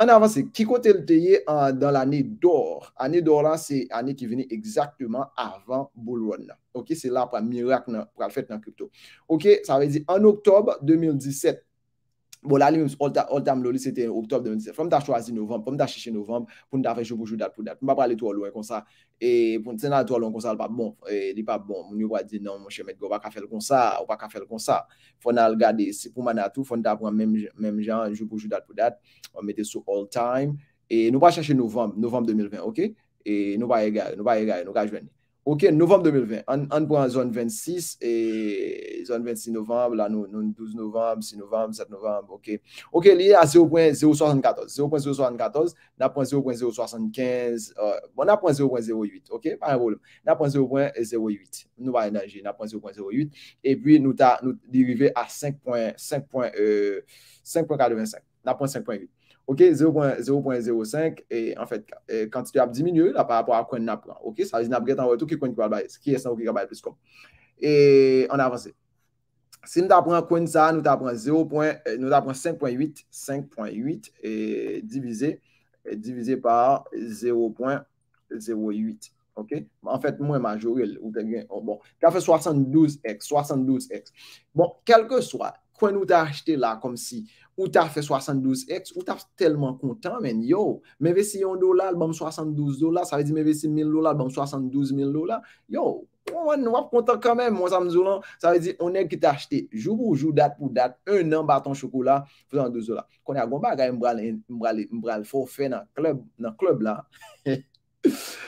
An avansè, ki kote lteye an dan l'anè d'or? Anè d'or lan, se anè ki veni exaktèman avan bolon nan. Ok, se la pran mirak nan, pran fèt nan kypto. Ok, sa vè di, an oktob 2017. Bon, lalim, all time loli, se te oktob 2017. Fonm ta chwazi novembe, fonm ta cheshe novembe, pou nou ta fwenjou koujou dat pou dat. Mpa prale tou alouen kon sa. E, pou nou tena tou alouen kon sa, lpa bon. E, lpa bon, mnyou wwa di, nan, mwen shemet, gwa wak ka fel kon sa, wak ka fel kon sa. Fonm ta al gade, pouman na tou, fonm ta fwenjou koujou dat pou dat. Mwen mwete sou all time. E, nou wwa cheshe novembe, novembe 2020, ok? E, nou wwa e gaye, nou wwa e gaye, nou wwa a jwenni. Ok, novembre 2020, on, prend zone 26 et zone 26 novembre, là, nous, 12 novembre, 6 novembre, 7 novembre, ok. Ok, lié à 0.074, 0.074, 0.075, euh, 0.08, ok, pas un problème. 0.08, nous allons énergie, 0.08, et puis nous, ta, nous dérivé à 5.85, euh, on Ok, 0.05, e, en fèt, kanti e, te ap diminye, la pa ap apwa kwen nap pran. Ok, sa viz nan bret an wè tou ki kwen kwa baye, ki es nan wè ki kwa baye pwes kom. E, an avansè. Se nou ta pran kwen sa, nou ta pran 0.8, nou ta pran 5.8, 5.8, e divize, divize par 0.08. Ok, en fèt, mwen majorel. Bon, ka fè 72x, 72x. Bon, kelke swa, kwen nou ta achete la, kom si... Ou ta fè 72 ex, ou ta fè telman kontan men yo. Mè vè si yon do la, albèm 72 do la, sa vè di mè vè si 1000 do la, albèm 72 1000 do la. Yo, mwen wap kontan kamèm, mwen sa mzou lan, sa vè di onèk ki ta achete. Jou ou jou, dat pou dat, un nan baton chokou la, pwè nan 12 do la. Konè a gwa mba gwa mbra lè, mbra lè, mbra lè, mbra lè, mbra lè fò fè nan klèb, nan klèb la.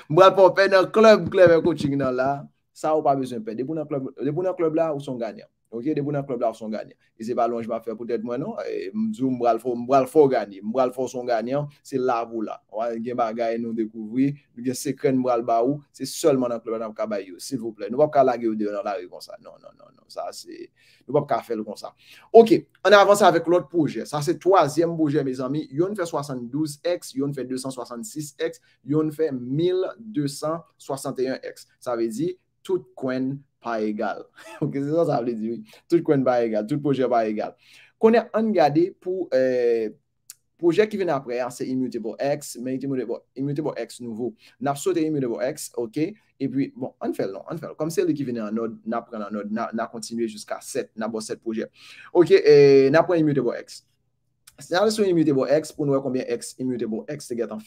Mbra lè fò fè nan klèb, klèb, mè kòchik nan la. Sa wè pa bezèm fè, depou nan klèb, depou nan Ok, de pou nan klop la ou son ganyan. E se pa lonj ba fe, poutet non? mwen nou, mbral fò ganyan, mbral fò son ganyan, se la vou la. Ou an gen ba ganyan nou dekouvri, se kwen mbral ba ou, se sol man nan klop la nam kaba yo. Se vou ple, nou pa pka la ge ou de, nan la re kon sa. Non, non, non, non, sa se, nou pa pka fe le kon sa. Ok, an avansa avek lout pouje. Sa se toazyem pouje, me zami, yon fè 72x, yon fè 266x, yon fè 1261x. Sa ve di, tout kwen, pa egal. ok, se sa sa vle di, tout kwen pa égal tout projet pa egal. qu'on an gade pour eh, projet qui vient apre, hein, c'est Immutable X, mais Immutable X nouvo. Nap sauté Immutable X, ok, et puis bon, an fel non, on fait Kom se li ki ven an nod, nap pren an nod, nap na continué jiska 7, n'a bo 7 proje. Ok, eh, nap pren Immutable X. Se nan le sou Immutable X, pour nous, voir konbyen X, Immutable X c'est get an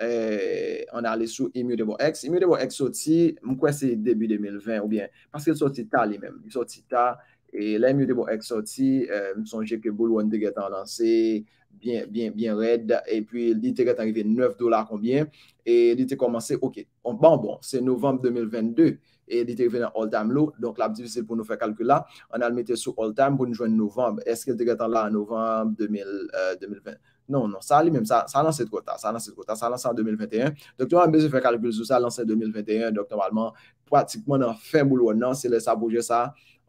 an ale sou Immutable X Immutable X soti, mwen kwen se debi 2020 ou bien, paske il soti ta li men il soti ta, e lè Immutable X soti, mwen sonje ke bou lwen degetan lanse, bien red, e pi lite getan 9 dolar konbyen, e lite komanse, ok, bon bon, se novembe 2022, e lite getan all time low, donk la ptifise pou nou fe kalkula an ale mete sou all time pou nou jwen novembe eske lite getan la novembe 2022 Non, non, sa li menm, sa lanse dkota, sa lanse dkota, sa lanse an 2021. Doktoman, mbezi fè kalipil sou sa lanse an 2021, doktomanman, pratikman nan fè mboulouan nan, se le sa bouje sa.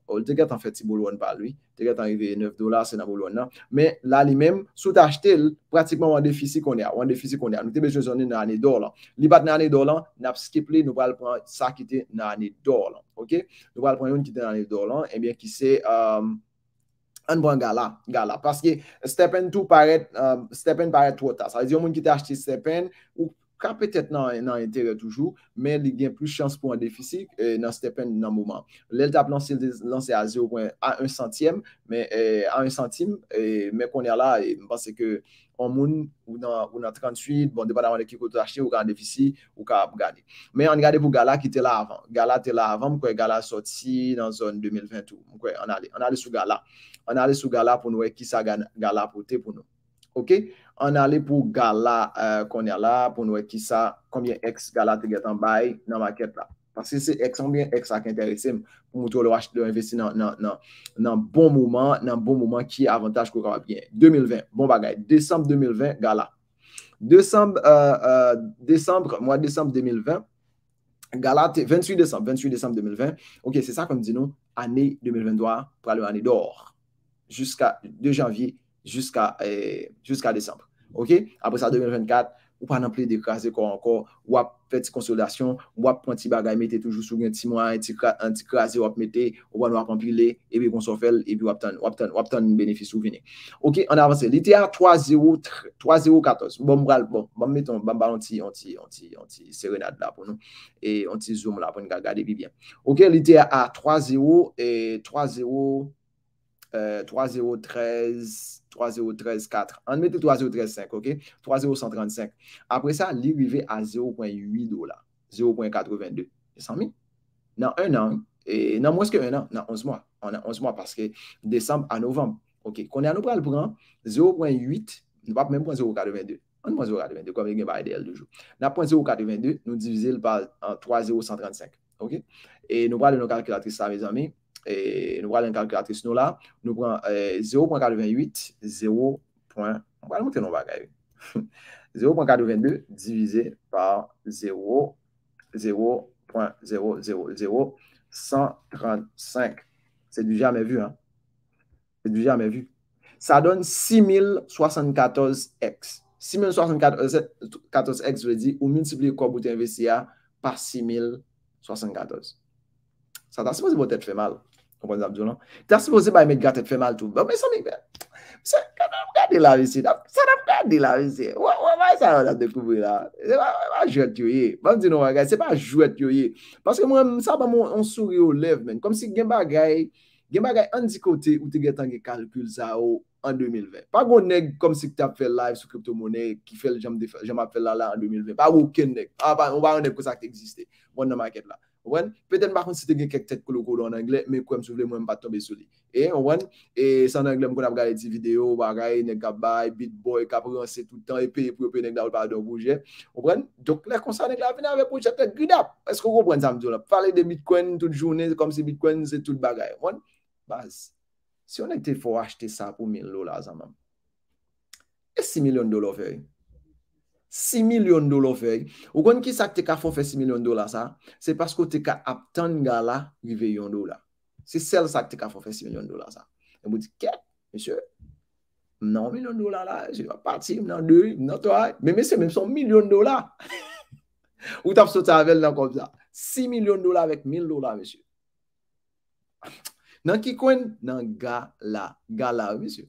O, te ket an fè ti mboulouan pa lui, te ket an yve 9 dolar, se nan mboulouan nan. Men, la li menm, sou t'achetel, pratikman wan defisi kon ya, wan defisi kon ya. Nou te besyon son ni nan ane dolan. Ni bat nan ane dolan, nap skip li, nou pral pran sa ki te nan ane dolan, ok? Nou pral pran yon ki te nan ane dolan, enbyen ki se... an pou an gala, gala, paske stepen tou paret, um, stepen paret wotas, a di yon moun ki te achete stepen, ou ka petet nan entere toujou, men li gen plus chans pou an defisik, e, nan stepen nan mouman. Lel tap lanse a 0.1 centiem, men e, a 1 centim, e, men ponye la, mpase ke, On moun, ou nan 38, bon depa nan wane ki kote achte, ou ka an defisi, ou ka ap gade. Men an gade pou gala ki te la avan. Gala te la avan, mkwe gala soti nan zon 2021. Mkwe, an ale, an ale sou gala. An ale sou gala pou nou e kisa gala pote pou nou. Ok? An ale pou gala konye euh, la, pou nou e kisa, komyen ex gala te getan bay nan maket la. Pansi se ek sanbyen ek sa ki enteresim pou moutou lwa ch de investi nan bon mouman, nan bon mouman ki avantage kou kapap gen. 2020, bon bagay. Desembre 2020, gala. Desembre, mwa Desembre 2020, gala te 28 Desembre. 28 Desembre 2020, ok, se sa kon di nou, aney 2023, pralou aney dòr. Juska, 2 Janvye, juska, euh, juska Desembre. Ok, apre sa 2024, ou panample dekaze kon ankon, wap. fè ti konsolidasyon, wap pon ti bagay metè toujou souven ti mwen, an ti kaze wap metè, wap an wap anpile, e bi pon so fel, e bi wap tan, wap tan, wap tan, wap tan benefit souveni. Ok, an avanse, litea 3014, bon mwen, bon, bon mwen mwen ton, ban ban an ti, an ti, an ti, an ti, serenade la pou nou, e an ti zoom la pou nou gade bi byan. Ok, litea a 30, e 30, e 3013, 3, 0, 13, 4, an mette 3, 0, 13, 5, ok, 3, 0, 135, apre sa, li wive a 0.8 dola, 0.82, san mi, nan 1 an, nan mweske 1 an, nan 11 mwa, nan 11 mwa, paske, december a novem, ok, konen an nou pral pran, 0.8, nou pa mwen 0.82, an mwen 0.82, konen gen ba ideal dojou, nan 0.82, nou divize l val an 3, 0, 135, ok, e nou pral nou kalkulatris sa vezan mi, E, nou pran 0.48 0.42 divize par 0.000135 se di jamè vu se di jamè vu sa don 6.074x 6.074x vredi ou muntipli kwa bouten VCA par 6.074 sa tansi mwaz pou tèt fè mal sa tansi mwaz pou tèt fè mal Non? te asypose bay me gata et fe mal tou, ba me sanik be, sa nap gade la ve se, sa nap gade la ve se, wè wè wè wè wè, sa nan dekouvre la, se pa jouet yoye, ban di nou wè gaya, se pa jouet yoye, maske mwen, sa ba mwen, mwen souye ou lev men, kom si genba gaya, genba gaya ansi kote, ou te getan ge kalkul za ou, an 2020, pa go neg, kom si te ap fè live sou krypto mone, ki fè jama fè lala an 2020, pa wou ken neg, wou wane kosa ki existe, bon nan maket la. Ouwen, peten bakon se te gen kek tet kolo kolo an Angle, men kwen m soufle mwen m pa tombe soule. E, ouwen, e san Angle m kon ap gale ti video, bagay, negabay, bitboy, kapon, se toutan, epi, epi, epi, negabay, donkouje. Ouwen, dok lè kon sa neg la vina ve pou chate, gidap, esko kou pren samtou la. Fale de bitcoin tout jounen, kom se bitcoin, se tout bagay. Ouwen, baz, se yon neg te fwo achete sa pou 1000 lola zanman, e 6 milyon dolo feri? 6 milyon dolo fey. Ou kon ki sak te ka fò fe 6 milyon dola sa? Se paskou te ka aptan gala yu ve yon dola. Se sel sak te ka fò fe 6 milyon dola sa. Mwen bwoti, ke? Mwen se? Mwen an 1 milyon dola la? Mwen an 2, mwen an 3? Mwen se mwen son 1 milyon dola? Ou tap sot avèl nan kon sa? 6 milyon dola vek 1 milyon dola, mwen se? Nan ki kon? Nan gala, gala, mwen se?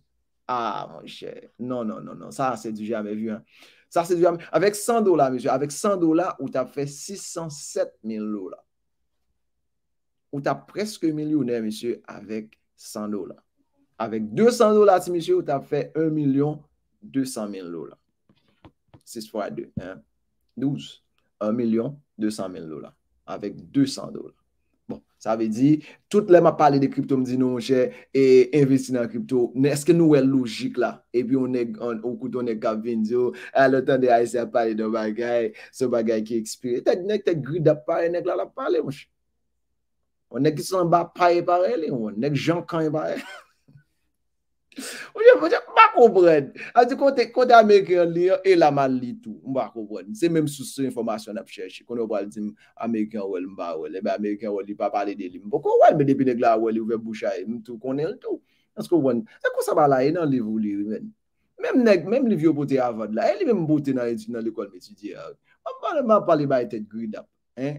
Ah, mwen se. Non, non, non, non. Sa se di jave vye an. Avèk 100 dola, avèk 100 dola, ou ta fè 607 min lola. Ou ta preske milyonè, avèk 100 dola. Avèk 200 dola, ou ta fè 1 milyon 200 min lola. 6 x 2, 12. 1 milyon 200 min lola, avèk 200 dola. Sa ve di, tout le ma pale de kripto mdi nou mwenche, e investi nan kripto, eske nou e logik la, e pi ou koutou ne Gavin di yo, e le tan de a ese pale de bagay, se bagay ki ekspire, nek te gri da pale, nek la la pale mwenche, ou nek san ba pale pare li, ou nek jan kany pare li. Mba koubred Kote Ameriken li, e la man li tou Mba koubred Se menm sou sou informasyon ap chèche Koun ou pralitim Ameriken wèl mba wèl Mba e Ameriken wèl li pa pali de li Mba koubred men depine glan wèl Mba koubred men depine glan wèl Mba koubred men depine glan wèl Mba koubred men depine glan wèl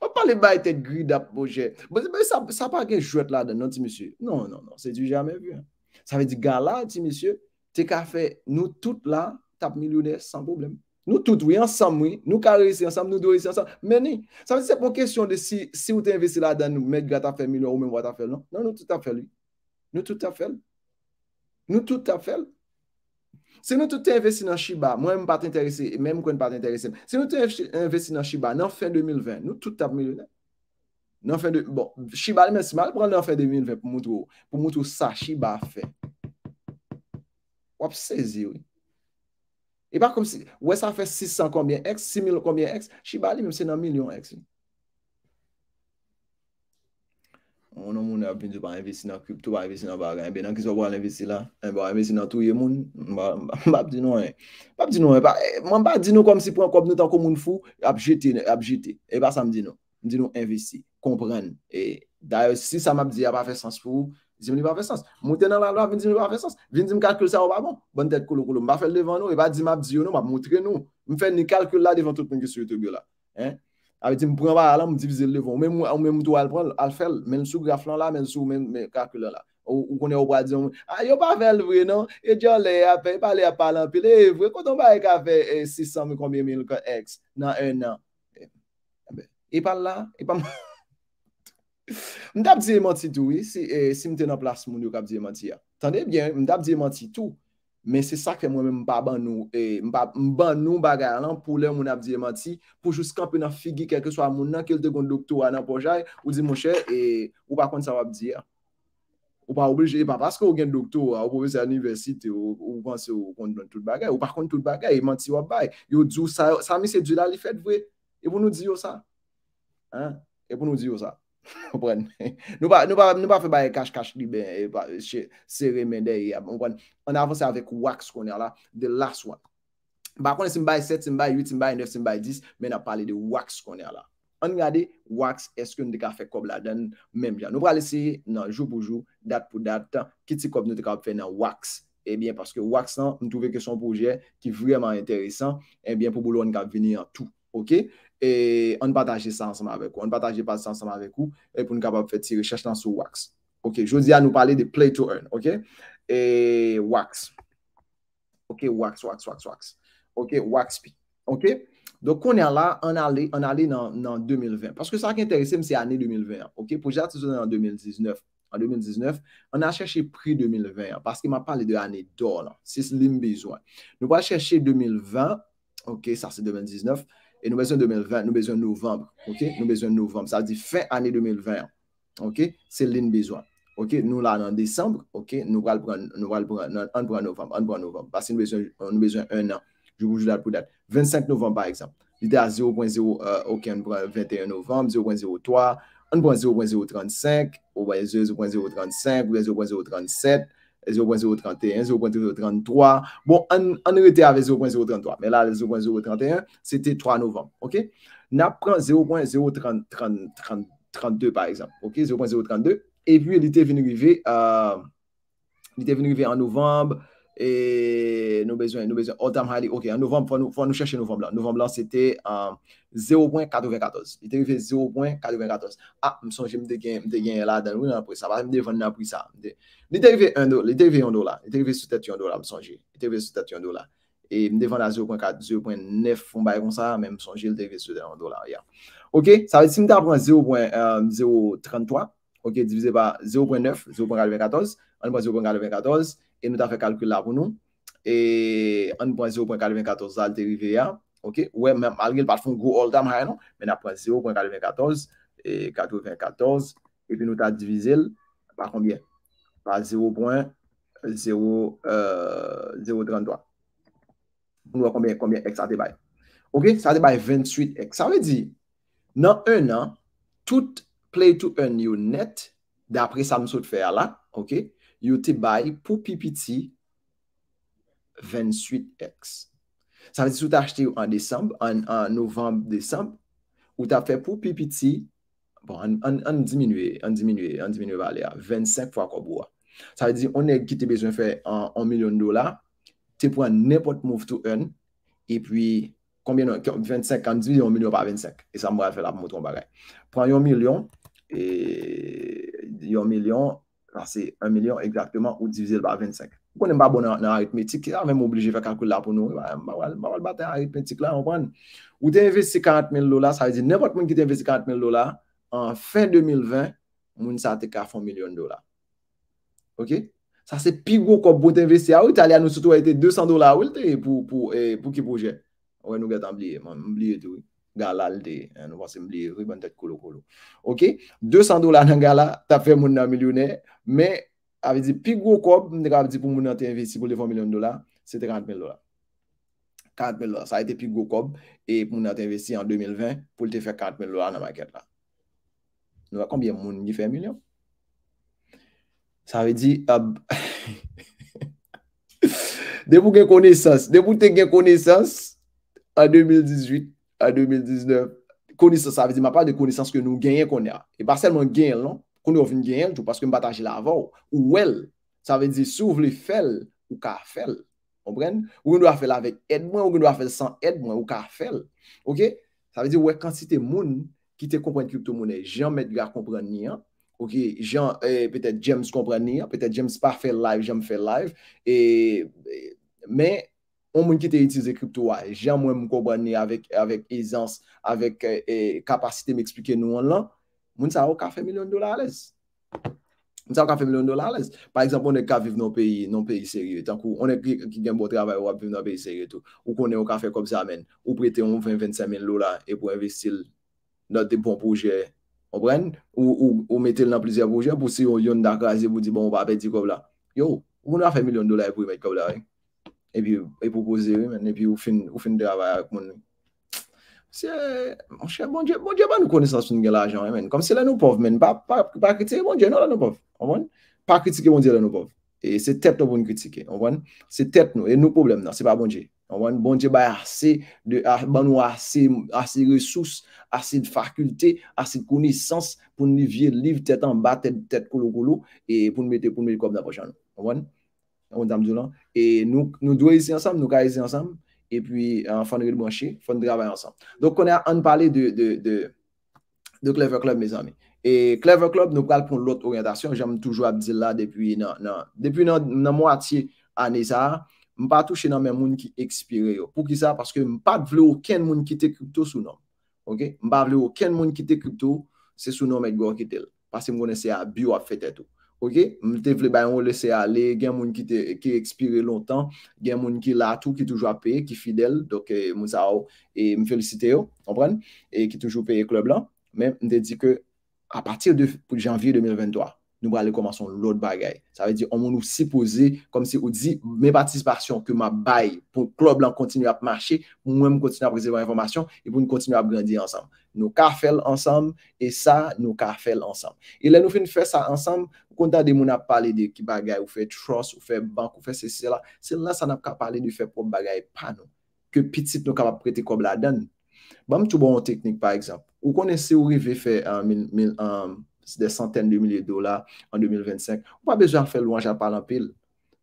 Ou pa li baye te grid ap proje. Bo se sa pa gen jwet la dan nan ti misye. Non, non, non. Se di jame vye. Sa ve di gala ti misye. Te ka fe nou tout la tap milioner san problem. Nou tout wye ansam wye. Nou ka reisi ansam, nou do reisi ansam. Meni. Sa ve di se pou kesyon de si ou te investi la dan nou. Met gata fe milion ou men wata fe. Non, non nou tout ta fe li. Nou tout ta fe. Nou tout ta fe li. Se nou tout te investi nan Shiba, mwen mwen pati interese, mwen mwen pati interese, se nou tout te investi nan Shiba nan fè 2020, nou tout tap millionè. Nan fè 2020, bon, Shiba li men si mal pran nan fè 2020 pou moutou, pou moutou sa Shiba fè. Wap se zi wè. E pa kom si, wè sa fè 600 konbyen x, 6000 konbyen x, Shiba li men se nan million x wè. moun an moun ap vin di ba investi nan kub, tou ba investi nan bagan, en be nan ki sou ba al investi la, en ba investi nan touye moun, mou ap di nou en, mou ap di nou en, mou an pa eh, di nou kom si pou an kop nou tanko moun fou, ap jeti, ap jeti, e ba sa m di nou, mou di nou investi, kompren, e dayo si sa m ap di ya pa fe sens pou, di mou ni pa fe sens, mouten nan la lwa, vin di mou pa fe sens, vin di mou kalkul sa ou pa bon, bon det kolo kolo, mou pa fel devan nou, e ba di mou ap di yo nou, mou ap moutre nou, Avè di m pou an pa alan m divize l levon. Mè m m m tou al pran, al fel, mè l sou graflan la, mè l sou m kakula la. Ou konè ou pa diyon, a yo pa fel vre non? E diyon lè a fe, pa lè a palan, pi lè vre kouton pa e ka fe, e 600 m kambye mè l kote x nan 1 nan. E palan, e palan. M dab diye manti tou, si m tenan plas moun yo kab diye manti ya. Tande bien, m dab diye manti tou. Men se sa ke mwen men mba ban nou, mba ban nou bagay lan pou lè moun ap diye manti pou jous kampi nan figi kelke swa moun nan kelte kon doktou anan pou jay, ou di mouche, ou pa konti sa wap diye. Ou pa obrije, e pa paske ou gen doktou, ou profeseur aniversite, ou konse ou konti tout bagay, ou pa konti tout bagay, manti wap bay, yo djou sa, sa mi se djou la li fet vwe, e pou nou diyo sa, e pou nou diyo sa. Nou pa fè baye kach kach libe, se remen dey, an avansè avèk wax konè ala, the last one. Bakonè si mbay 7, si mbay 8, si mbay 9, si mbay 10, men ap pale de wax konè ala. An gade, wax, eske nou dey ka fè kob la den, menm jan. Nou pa alè se, nan, jou pou jou, dat pou dat, ki ti kob nou dey ka fè nan wax. Ebyen, eh paske wax nan, nou touve ke son proje, ki vreman enteresan, ebyen eh pou bolo nou dey ka vini an tou, oké? e an pataje sa ansama avek ou, an pataje pa sa ansama avek ou, e pou nou kapab fè ti rechèche nan sou wax. Ok, jodi a nou pale de play to earn, ok? E wax. Ok, wax, wax, wax, wax. Ok, wax pi. Ok, donk konen la, an ale, an ale nan 2020. Paske sa ki enteresim, se ane 2021. Ok, pou jate se zonan an 2019. An 2019, an a chèche pri 2021. Paske ma pale de ane do, la. Se se lin bezwen. Nou pa chèche 2020, ok, sa se 2019, et nous besoin 2020, nous besoin novembre, OK? Nous besoin novembre, ça veut dire fin année 2020, OK? C'est l'in besoin. OK, nous là en décembre, OK, nous allons prendre nous novembre, novembre parce que nous besoin besoin un an. Je vous la pour date. 25 novembre par exemple. L'idée à 0.0 euh, OK, on prend 21 novembre, 0.03, 0.035, 0.035 0.037. 0.031, 0.033. Bon, on était avec 0.033, mais là, 0.031, c'était 3 novembre. OK? N'a prend 0.032, par exemple. OK? 0.032. Et puis, il était venu arriver, euh, il était venu arriver en novembre. E nou bezwen, nou bezwen. Otam hali, ok, an nouvan, pou an nou chèche nouvan blan. Nouvan blan, sète 0.94. Lè te vè 0.94. Ah, mè sonjè, mè te gen, mè te gen la, dan mè nan apri sa, mè te vè nan apri sa. Lè te vè 1 do la, lè te vè 1 do la. Lè te vè sou tèt yon do la, mè sonjè. Lè te vè sou tèt yon do la. E mè te vè 0.9, mè mè sonjè, lè te vè sou tèt yon do la. Ok, sa vè simte apren 0.33. Ok, divize pa 0.9, 0.94. e nou ta fe kalkul la pou nou e 1.0.94 al derive ya ok, oue, malge l pat foun go all time hay nou, men apre 0.94 e 94 e pi nou ta divize l pa konbyen, pa 0. 0 0.33 konbyen ek sa te bay ok, sa te bay 28 ek, sa ve di nan 1 an tout play to earn you net de apre sa msot fe ya la ok yo te bay pou PPT 28x. Sa vè di sou ta achete yo an december, an novembre-december, ou ta fè pou PPT an bon, diminue, an diminue, an diminue valè a, 25 fwa kwa bwa. Sa vè di, one ki te bezwen fè an 1 milyon dola, te pwen nepot move to earn, e pwi, konbyen an, 25, kan 10 milyon par 25, e sa mwa fè la pou mouton bagay. Pwen 1 milyon, 1 milyon, Sa se 1 milyon ekzaktman ou divize l ba 25. Konen ba bon nan aritmetik. An men mou obligye fe kalkou la pou nou. Ba wal bat nan aritmetik la. Ou te investi 50 mil lola. Sa se nepot moun ki te investi 50 mil lola. An fin 2020, moun sa te kafon milyon lola. Ok? Sa se pigou kop pou te investi. A ah ou tali anou sotou a ite 200 lola. Ou lte pou ki pouje. Eh, ou anou getan mbliye. Mbliye tou. galal de, nou va sembli, kolo kolo. Ok, 200 dola nan gala, ta fè moun nan milyonè, men, avè di, pi gwo kob, mwen dek ap di pou moun nan te investi pou te fè milyon dola, se te 40 mil dola. 40 mil dola, sa e te pi gwo kob, e pou moun nan te investi an 2020, pou te fè 40 mil dola nan maket la. Nou va, konbyen moun ni fè milyon? Sa avè di, ab, debou gen koneysans, debou te gen koneysans an 2018, A 2019, kounisans, sa vezi, ma pa de kounisans ke nou genyen kon ya. E ba selman genyen lan, kon nou avin genyen, tout, paske mba tajil avan, ou wel, sa vezi, sou vli fel, ou ka fel, kompren? Ou genwa fel avek edmwen, ou genwa fel san edmwen, ou ka fel, ok? Sa vezi, wè, kan si te eh, moun, ki te kompren kripto moun, jen met gwa kompren niyan, ok? Jen, e, petè James kompren niyan, petè James pa fel live, jen fe live, e, men... Moun moun ki te itize kripto wè, jè mwen mou kobran ni avèk ezans, avèk kapasite mè eksplike nou an lan, moun sa wè kafe milyon dolar alèz. Moun sa wè kafe milyon dolar alèz. Par exemple, moun e ka vive nan peyi, nan peyi serye. Tankou, moun e ki gen bo trabè wè, vive nan peyi serye tou. Ou konen wè kafe kobzè amèn, ou prete yon 20-25 min lola e pou investil nan de bon projè, moun bren. Ou metel nan plizè projè, pou si yon da kaze, pou di bon wè apè di kobla. Yo, moun wè kafe milyon dolar e pou yon met kobla wè. epi epopoze wè men, epi ou fin ou fin de avaya ak moun monshe, monshe, monshe, monshe mounje ba nou konisans pou nou gen la jan wè men, kom se la nou pov men pa kritike monshe, monshe, nou la nou pov anwan, pa kritike monshe la nou pov e se tet nou pou nou kritike, anwan se tet nou, e nou problem nan, se pa monshe anwan, monshe ba yase ba nou yase resous yase fakulte, yase konisans pou nou vir liv tet an batet tet kolo kolo, e pou nou mette pou nou kop nan koshan, anwan E nou dwe yisi ansam, nou ka yisi ansam E pi fon ril bwanshi, fon dravay ansam Don konen an pale de Clever Club me zami E Clever Club nou pale pon lot oryentasyon Jame toujou abdila depi nan moati anezar Mpa touche nan men moun ki ekspire yo Pou ki sa, paske mpa vle ou ken moun ki te kripto sou nom Mpa vle ou ken moun ki te kripto Se sou nom et gwa kitel Paske mkone se a biwap fetetou Ok, m te vle bayon lese ale gen moun ki ekspire lontan, gen moun ki lato ki toujwa pe, ki fidel, dok eh, m sa ou, e m felisite ou, compren, e ki toujwa pe e klub lan, men m te di ke a patir pou janvi 2023. Nou ba le koman son lout bagay. Sa ve di, an moun nou sipoze, kom si ou di, me patisipasyon ke ma bay, pou klob lan kontinu ap mache, moun mwen mwen kontinu ap reze mwen informasyon, e pou mwen kontinu ap gandye ansam. Nou ka fèl ansam, e sa nou ka fèl ansam. E lè nou fin fè sa ansam, pou konta de moun ap pale de ki bagay, bon, bon ou fè tross, ou fè bank, ou fè se se la, se la sa nap ka pale de fè pop bagay panon. Ke pitit nou kapap prete kob la den. Ba mè tou bo yon teknik, par ekzamp. Ou konen se ou rive fè, de santen de mille dolar en 2025. Ou pa bezoan fè louanja palanpil.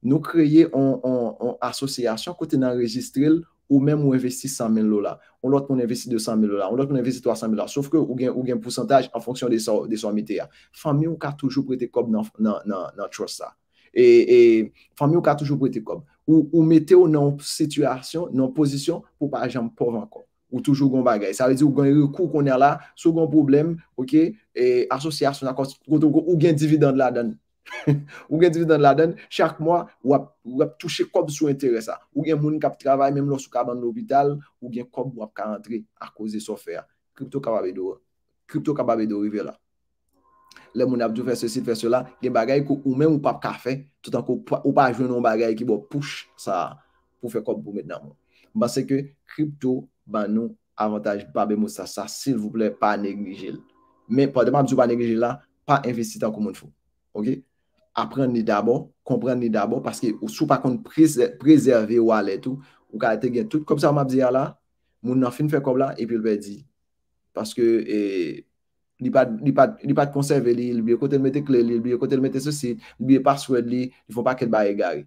Nou kreye an asosyasyon kote nan registril ou mèm ou investi 100.000 dolar. Ou lot moun investi 200.000 dolar. Ou lot moun investi 300.000 dolar. Sòf ke ou gen pousantaj an fonksyon de 100.000 dolar. Fami ou ka toujou prete kob nan chos sa. E fami ou ka toujou prete kob. Ou mete ou nan situasyon, nan posisyon, ou pa ajam povan kob. Ou toujou goun bagay. Sa vè di ou gwen rikou konen la, sou goun problem, ok? E asosye ason akos, konton kon ou gen dividend la den. Ou gen dividend la den, chak mwa wap touche kob sou interesa. Ou gen mouni kap travay, menm lò sou ka ban l'opital, ou gen kob wap ka antre akose sou fe a. Kripto kababe do, kripto kababe do rive la. Le mouni apjou fese sil fese la, gen bagay ko ou menm ou pap ka fe, tout an ko ou pa ajwen nou bagay ki bo pouche sa pou fe kob pou met nan moun. Bas se ke kripto ban nou avantaj babemousa sa, sil voulè pa neglijel. Men, pote mabzou pa negje la, pa investi tan kou moun fou. Ok? Aprende ni d'abo, komprende ni d'abo, paske ou sou pa kont prezerve wale tout, ou ka ete gen tout, kom sa mabzou ya la, moun nan fin fè kob la, e pi lwè di. Paske li pat konserve li, li biye kote lwè te kle li, li biye kote lwè te se si, li biye pa swed li, li fò pa kel baye gari.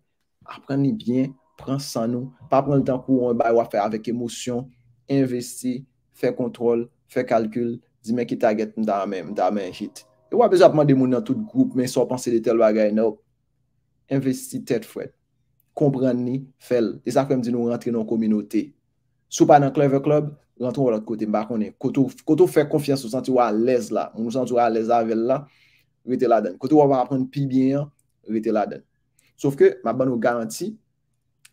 Aprende ni bien, pran san nou, pa pran tan kou wè baye wap fè avèk emosyon, investi, fè kontrol, fè kalkül, di men ki taget mda men, mda men hit. E wap bezapman di moun nan tout group, men so panse de tel bagay nou, investi tet fwet. Kompran ni, fel. E sa kwenm di nou rentre nan kominote. Sou pa nan clever club, rentrou wot lak kote mba konen. Koto fèk konfians, mou santi wap alèz la, mou santi wap alèz avèl la, wè te la den. Koto wap wap apren pi bien, wè te la den. Sof ke, maban wou garanti,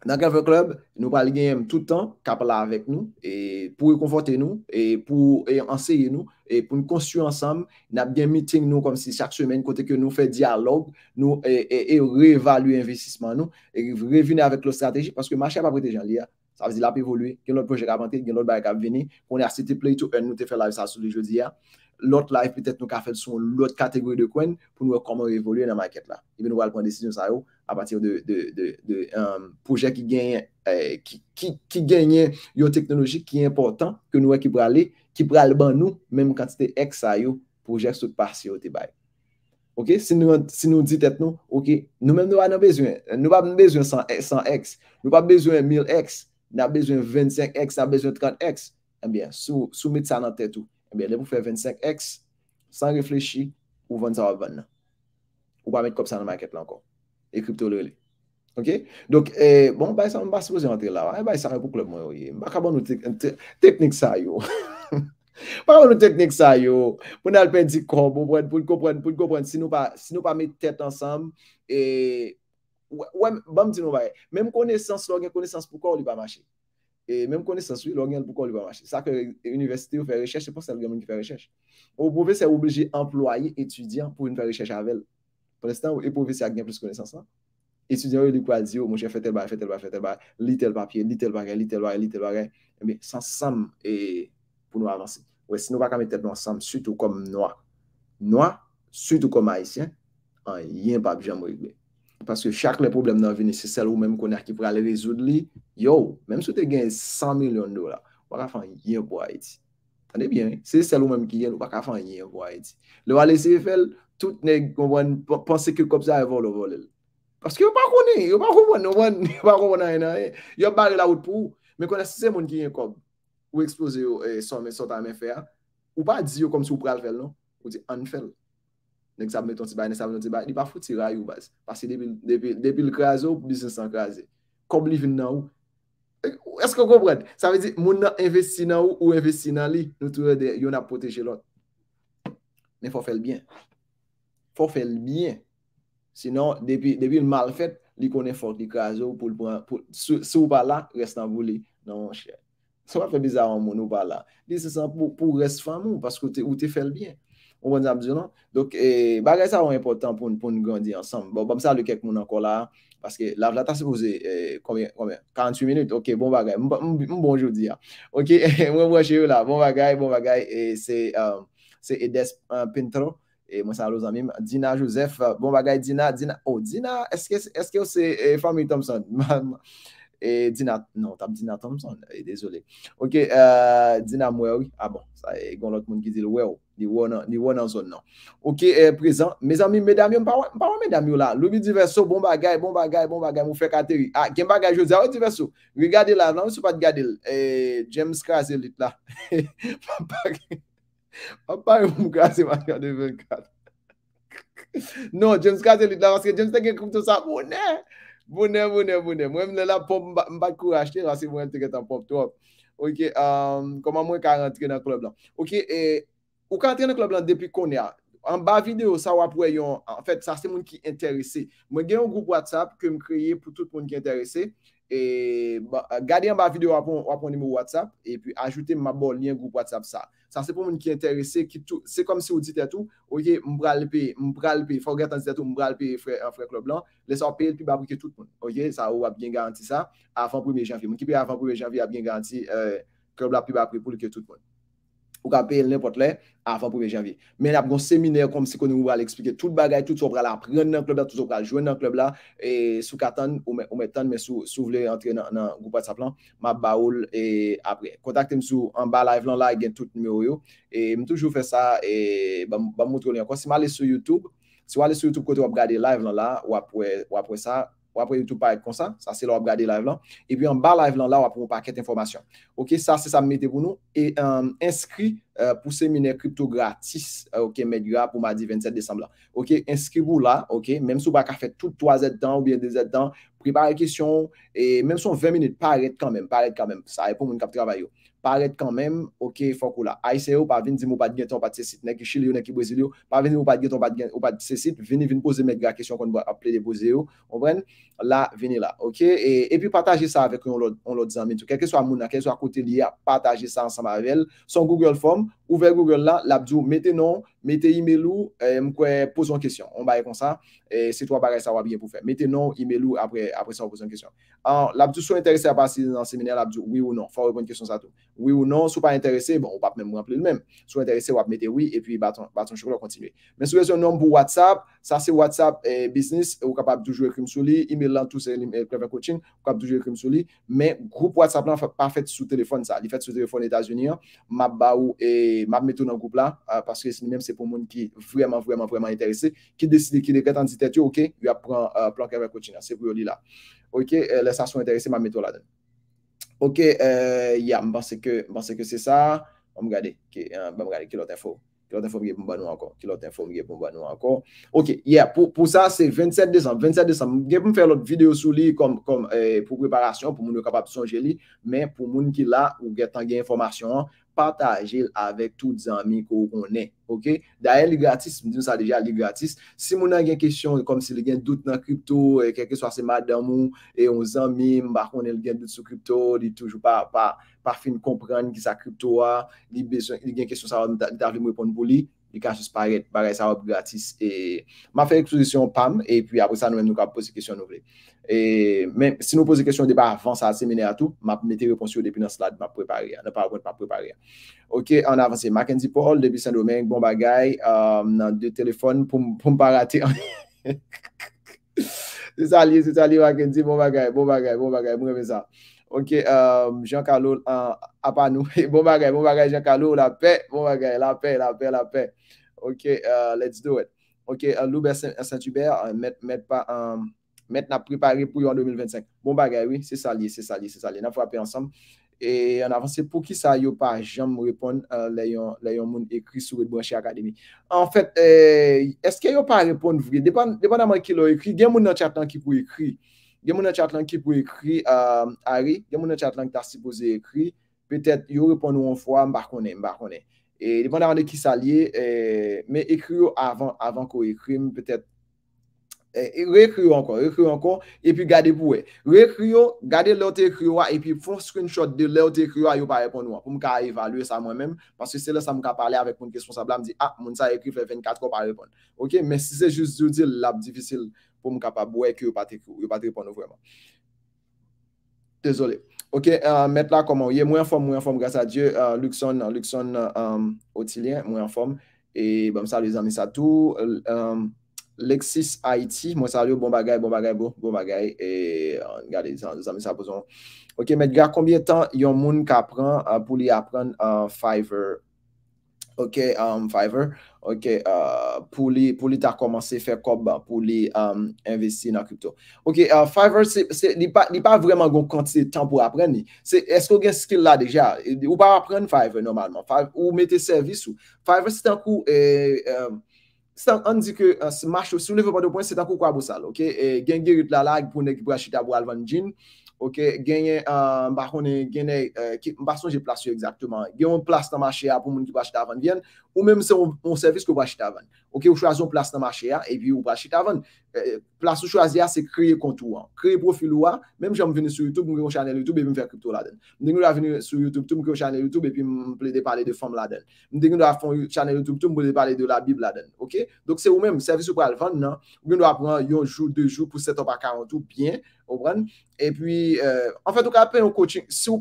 Nankalve klub, nou pal genyem toutan, kap la avèk nou, pou y konforte nou, pou y ansyeye nou, pou y konsyu ansam, nap gen miting nou kom si chak semen kote ke nou fe dialog, nou e revaluye investisman nou, e revine avèk lo strategi, paske machè pa brete jan li ya, sa vizi la pe volwe, gen lòt projek avante, gen lòt baye kap vini, pou ni asite play to earn nou te fe lave sa souli jodi ya. lot life pe tèt nou ka fèd sou lout kategori de kwen pou nou wè koman revolye nan market la. Ebe nou wè alpon desisyon sa yo apatir de projè ki genye yo teknologi ki important ke nou wè ki pralè, ki pralè ban nou, menmou kantite x sa yo projèk souk par si yo te bay. Ok, si nou di tèt nou, ok, nou menm nou an ap bezwen, nou wè ap bezwen 100x, nou wè ap bezwen 1000x, nou wè ap bezwen 25x, nou wè ap bezwen 30x, ebyen, sou mit sa nan tèt ou. Eh Be, le pou fè 25x, san reflechi, ou 20 avan nan. Ou pa met kop sa nan market la ankon. E kripto loli. Ok? Donk, e, eh, bon, bay san, mba sepose yon ati la. E bay san, mba pou klop mwen yo ye. Mba kaban nou teknik sa yo. Mba kaban nou teknik sa yo. Poun alpen di kon, pou l kopren, pou l kopren, pou l kopren. Sinou pa, sinou pa met tèt ansanm. E, wè, wè, mbam ti nou bay. Mèm konesans lò, gen konesans pou kò, ou li pa machè. E mèm kone sansou, lò gen pou kon li pa manche. Sa ke universite ou fe rechèche, se pou se al gen moun ki fe rechèche. Ou pou ve se oblige employe etudyan pou yon fe rechèche avèl. Po l'estan ou, e pou ve se a gen plus kone sansou. Non? Etudyan ou li e kwa di yo, oh, moun jè fe tel ba, fe tel ba, fe tel ba, li tel papye, li tel ba gen, li tel ba gen, li tel ba gen. E mi, san sam pou nou avansi. Ou e si nou pa kam eted nou san, sütou kom noua. Noua, sütou kom haisyen, an yin pa bi jan mou yi gwen. Paske chak le problem nan vini se sel ou menm koner ki prale rezoud li. Yo, menm sou te gen 100 milyon dola, wak a fanyen wak a iti. Tane bien, se sel ou menm ki gen wak a fanyen wak a iti. Le wale se fel, tout ne konwen pansekil kop za evo lo vol el. Paske yo wak konen, yo wak konen, yo wak konen a ena e. Eh. Yo bade la wot pou, menm konen se sel moun ki gen kop. Ou eksplose yo, eh, son men, son tan men fe a. Ou pa di yo kom si ou prale fel non, ou di an fel non. Nèk sa mèton ti bay, nèk sa mèton ti bay, li pa fouti ray ou waz. Pasi depi l'kazo, bisens an kaze. Kob li vin nan ou. Eske kompred? Sa vezi, moun nan investi nan ou, ou investi nan li, nou toure de yon ap poteje lò. Nè fò fèl byen. Fò fèl byen. Sinon, depi l'mal fèt, li konen fò kikazo pou sou pa la, restan vou li nan moun chè. Soma fè bizar an moun nou pa la. Li se san pou resfan moun, paskou te fèl byen. Moun bonjou di an. Dok bagay sa yon impotant pou nou poun gandhi ansan. Bon, bom sa li kek moun anko la. Paske la, la ta se pwose, e, komyen, komyen, 48 minut, ok, bon bagay, moun bonjou di an. Ok, moun mwen che yon la. Bon bagay, bon bagay, e se, um, se Edes uh, Pintro, e moun sa lousan mim, Dina Jouzef. Bon bagay, Dina, Dina, oh, Dina, eske yo se, e fami Tomson? Man, man. E Dina, nan, tab Dina Thompson, e, eh, desole Ok, e, Dina Mwewi A ah bon, sa e, gon lot moun ki dile wewo Ni wò nan, ni wò nan son nan Ok, e, euh, prezant, mezami, medami yon Pa wè, pa wè, medami yon la, loubi Diversou Bon bagay, bon bagay, bon bagay, mou fè kateri A, ah, gen bagay, Diversou, rigade la Nan wè se pati gade la, e, James Kraselit la Papari, papari mou krasi Mwakade 24 Non, James Kraselit la Mwakade 24 Bounè, mwen lè la, mbakouraj te, rase mwen lte get an pop trop. Ok, um, kom a mwen ka rentre nan klop lan. Ok, e, ou ka rentre nan klop lan depi kon ya, an ba video sa wap wè yon, an fèt sa se moun ki enteresse. Mwen gen yon group WhatsApp ke m kreye pou tout moun ki enteresse. E gade an ba video wapon nime watsap E pi ajoute mman bon lyen goup watsap sa San se pou moun ki enterese Se kom se ou dit etou Oye mbral pe Mbral pe Fogat an dit etou Mbral pe enfre klo blan Lesan pe el pi babri ke tout moun Oye sa ou wap gen garanti sa Afan 1 janvi Moun ki pe afan 1 janvi wap gen garanti euh, Klo blan pi babri pou li ke tout moun pou ka pe el nepot le, afan pou ve janvi. Men ap gon seminer, konm si kon nou wale eksplike, tout bagay, tout soubra la, apren nan klub la, tout soubra la, jwen nan klub la, sou ka ton, ou me ton, sou vle entre nan goupa sa plan, ma baoul, apre kontakte m sou, an ba live lan la, gen tout nmeyo yo, e m toujou fe sa, e ba moutro li an kon, si ma ale sou YouTube, si wale sou YouTube, kote wap gade live lan la, wapwe sa, Ou après tout pas être comme ça. Ça, c'est là regarder live là. Et puis en bas live là, là, on un paquet d'informations. OK, ça, c'est ça mettez pour nous. Et euh, inscrit euh, pour séminaire crypto gratis, euh, OK, média, pour mardi 27 décembre là. OK, inscrivez-vous là, OK, même si vous pas faire tout 3 Z dedans ou bien des Z dedans, préparez question et même si on 20 minutes, pas quand même, pas quand même. Ça est pour mon cap travail paraître quand même, ok, faut que la ICO, pas venir dire, pas de gâteau, pas de site, n'est-ce que Chili, n'est-ce que pas venir, moi, pas de gâteau, pas de pas de site, venez, venez poser mes gars, question qu'on va appeler des poser vous comprend Là, venez là, ok? Et, puis, partager ça avec on l'autre tout quel que soit mouna quel que soit côté lié, partager ça ensemble avec elle. Son Google Form, ouvrez Google là, l'abdou, mettez nom, mettez email ou, euh, posez une question. On va comme ça, et c'est toi, pareil, ça va bien pour faire. Mettez nom, email ou, après, après ça, on pose une question. L'abdou, soit intéressé à passer dans le séminaire, l'abdou, oui ou non, faut répondre à une question ça tout. Oui ou non, si pas intéressé, bon, on va même remplir le même. Si intéressé, on va mettre oui, et puis bâton, bâton chocolat, continuer. Mais si vous avez un nom pour WhatsApp, ça c'est WhatsApp et business, vous capable toujours écrire sur lui, email là, tout c'est le euh, Coaching, vous capable toujours écrire sur lui, mais groupe WhatsApp là, pas fait sous téléphone ça, il fait sous téléphone États-Unis, hein. m'a et E map metou nan koup la. Ah, paske si nem se pou moun ki vreman, vreman, vreman interese. Ki deside ki dekretan titetyo, ok, vi ap pran ah, plankeve koutina. Se pou yo li la. Ok, eh, le sa son interese, map metou la den. Ok, eh, ya, mbanse ke se sa. Mbanse ke eh, ki lote info. Ki lote info mi ge pou mba nou ankon. Ki lote info mi ge pou mba nou ankon. Ok, ya, pou sa se 27 december. 27 december. Ge pou mfe lout videyo sou li pou preparasyon, pou moun yo kapap son jeli. Men pou moun ki la ou ge tangye informasyon an, patajil avek tout zanmi kou konen, ok? Daye li gratis, mi din sa deja li gratis, si mounan gen kestyon, kom si li gen dout nan krypto, keke swa se madan moun, e on zanmi, mba konen gen dout sou krypto, di toujou pa fin kompren ki sa krypto wa, ah. li gen kestyon sa wad nou ta vim wepon pou li, li ka chos paret, bagay sa wap gratis. E, ma fe eksplosisyon pam, e pi apre sa nou men nou ka pose kesyon nou vle. E, men, si nou pose kesyon di ba avans a semener a tou, ma mete reponsyon depi nan slad, ma prepare ya. Ok, an avanse, Mackenzie Paul debi Saint-Domingue, bon bagay, um, nan de telefone pou mpa rate. Se sali, se sali Mackenzie, bon bagay, bon bagay, bon bagay, mweme sa. Ok, um, Jean-Carlo, uh, apanou, bon bagay, bon bagay, Jean-Carlo, la pe, bon bagay, la pe, la pe, la pe, ok, uh, let's do it, ok, uh, Loube Saint-Hubert, um, met na prepare pou yo en 2025, bon bagay, oui, se sali, se sali, se sali, nan fwa pe ansam, et en avance, pou ki sa yo pa, Jean mou repon le yon moun ekri sou Edbosha Akademi, en fet, eske euh, yo pa repon vri, depan amman ki lo ekri, gen moun nan chatan ki pou ekri, gen moun e tchat lank ki pou ekri a euh, Ari, gen moun e tchat lank ki ta sipoze ekri, petet yo repon nou an fwa, mba konen, mba konen. E depen da rande ki sa liye, e, me ekri yo avan ko ekrim, petet e, e, re-ekri yo ankon, re-ekri yo ankon, epi gade pou we, re-ekri yo, gade leote ekri yo a, epi fon screenshot de leote ekri yo a, yo pa repon nou a, pou mka a evalue sa mwen men, paswe se le sa mwen ka pale avek moun kesponsabla, mdi a, ah, moun sa ekri fe 24 ko pa repon. Ok, men si se juz yo di lap difisil, pou m ka pa bwe ki yo pati pon nou vweman. Dezole. Ok, euh, met la komon. Ye mwen fom, mwen fom. Grasa Diyo, euh, Luxon, Luxon euh, Otilien, mwen fom. E bom sali, zanmi sa tou. Lexis Haiti, mwen sali, bon bagay, bon bagay, bon, bon bagay. E gade, zanmi sa poson. Ok, met la, konbye tan yon moun ka pran pou li apren Fiverr? Ok, um, Fiverr, ok, uh, pou li ta komanse fekob uh, pou li um, investi nan kripto. Ok, uh, Fiverr, li pa vreman gon konti tan pou apren ni. Esko gen skill la deja, ou pa apren Fiverr normalman, ou mette servis ou. Fiverr, si tan kou, e, um, si tan an di ke smash ou souleve pwado pwen, si tan kou kwa bo sal. Ok, e, gen gerit la lag pou nek brachita pou Alvanjin. OK, gagner euh par gagner qui pas je place exactement. Gagner une place dans marché pour gens qui va acheter avant ou même c'est un service que va acheter avant. Ok, ou chwazon plas nan ma chè ya, e pi ou brachit avan. Eh, eh, plas ou chwaz ya, se kreye kontou an. Kreye profil ou an, menm jom veni sou YouTube, mwen veni ou chanel YouTube, e pi mwen veni fè kripto la den. Mwen deni ou la veni sou YouTube, tout mwen kreye ou chanel YouTube, e pi mwen ple de pale de fòm la den. Mwen deni ou la fòm chanel YouTube, tout mwen ple de pale de la bib la den. Ok, donc c'est ou mèm, servis ou pral van nan. Mwen nou apren yon jou, de jou, pou setop akar an tou, bien, ou bran. Et puis, eh, en fait, ou ka pe yon coaching, si ou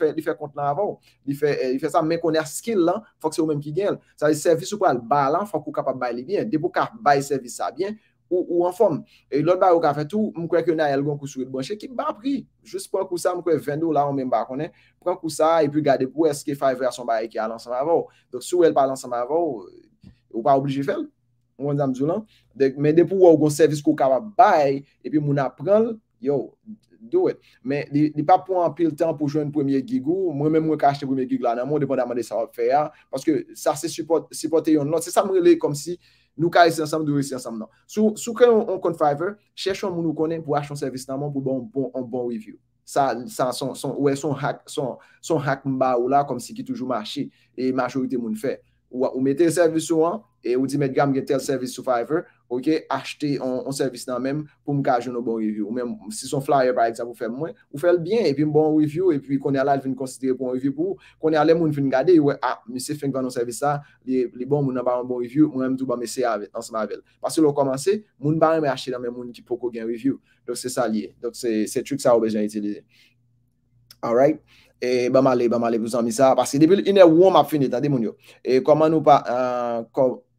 fè kontenant avou, eh, fè sa men koner skill lan, fòk se ou menm ki gen l. Sari, servis ou kwa al balan, fòk ou kapap bay li byen. Depo ka bay servis sa byen, ou an fòm. E lòt bay ou ka fè tou, mwen kwek yon a yalgon kousou yon banshe ki mba pri. Jous pou an kousa, mwen kwek ven nou la, mwen mba konen. Pwak kousa, e pi gade pou eske fay versyon bay ki alansan avou. Donk sou el palansan avou, ou pa oblijifel, mwen zanm zoulan. Men depo wò ou gonservis kou kapap bay, e pi moun aprenl, yo... Do it. Men, di pa pou anpil tan pou jwen premye gigou. Mwen men mwen ka achte premye gigou la nan moun, depon daman de sa fè ya. Paske sa se supporte yon lot. Se sa mrele kom si nou ka esi ansam, dou esi ansam nan. Sou kè yon kon Fiverr, chèchon moun nou konen pou achte yon servis nan moun pou bon, bon, bon review. Sa, sa, son, son, ouè, son hack mba ou la kom si ki toujou ma chi. E majorite moun fè. Ou mette yon servis sou an, e ou di mette gam gen tel servis sou Fiverr. ok, achete an servis nan men, pou m kaje nou bon reviw, ou men, si son flyer, par exemple, ou fel mwen, ou fel bien, epi m bon reviw, epi kone ala, l vini konsidere bon reviw pou, kone ala moun vini gade, ouwe, e a, ah, mi se feng kan an servis sa, li bon, moun nan ban an bon reviw, ou men, m tou ban me se avet, an se ma avet. Pas se lou komanse, moun ban me achete nan men moun ki poko gen reviw. Lò, se sa liye. Lò, se, se trik sa wè jen itilize. Alright? E, ban male, ban male, pou zan mi sa, pasi, depil, inè, w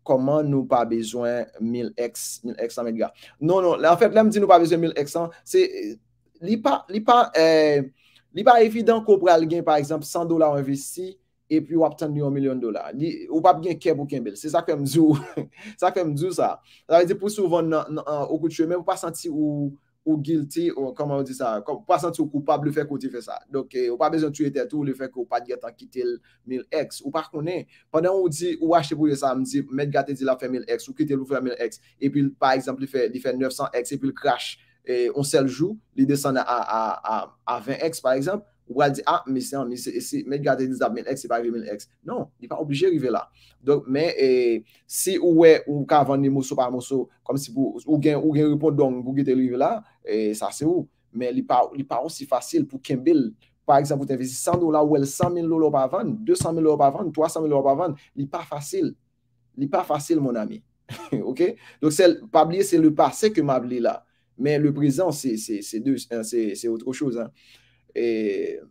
koman nou pa bejwen 1000x, 1000x an men liga. Non, non, en fèp, lèm di nou pa bejwen 1000x an, se li pa, li pa, euh, li pa evidant ko prè al gen, par eksemp, 100 dolar an vesti, e pi wap tan ni 1 milyon dolar. Ou pa gen keb ou kembel, se sa kem dju, sa kem dju sa. La ve di pou souvan an okoutu, men wou pa santi ou, Ou guilty, ou koma ou di sa, pasant sou koupab le fek ou di fe sa. Donke, ou pa bezon tuye tetou le fek ou pa di atan kite l mil ex. Ou par konen, eh, pandan ou di, ou ache pou ye sa, m di, met gate di la fe mil ex, ou kite l ou fe mil ex. E pi, par exemple, li fe 900 ex, e pi l crash, on eh, sel jou, li desen a 20 ex, par exemple. Ou al di, a, me sè an, me gade nisap men ek, se pa re men ek. Non, li pa oblije rive la. Don, men, se ou we, ou ka vande mousso pa mousso, kom si pou, ou gen, ou gen ripon don, pou gete rive la, sa se ou. Men, li pa, li pa osi fasil pou kembil. Par exemple, ten vez, 100 dolar, ou el 100 men lolo pa vande, 200 men lolo pa vande, 300 men lolo pa vande, li pa fasil. Li pa fasil, mon ami. Ok? Don, sel, pabliye, se le pase ke mabli la. Men, le prezan, se, se, se, se, se, se, se, se, se, se, se, se, se, se, E,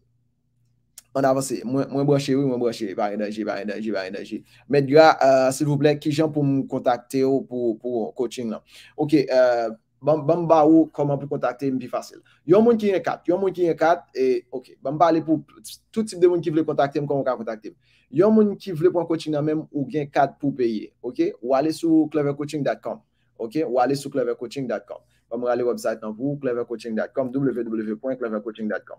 an avansi, mwen broshe mwen broshe, vare enerji, vare enerji mwen dwa, sè loup lè, ki jen pou m kontakte ou pou coaching lan ok, euh, ban mba ou kon man pou kontakte m bi fasyl yon moun ki yon kat, yon moun ki yon kat e, ok, ban mba ale pou tout tip de moun ki vle kontakte m kon mwen kan kontakte m yon moun ki vle pou an coaching lan men ou gen kat pou peye ok, ou ale sou clevercoaching.com OK? Ou aller sur clevercoaching.com. Comme aller website dans vous, clevercoaching.com, www.clevercoaching.com.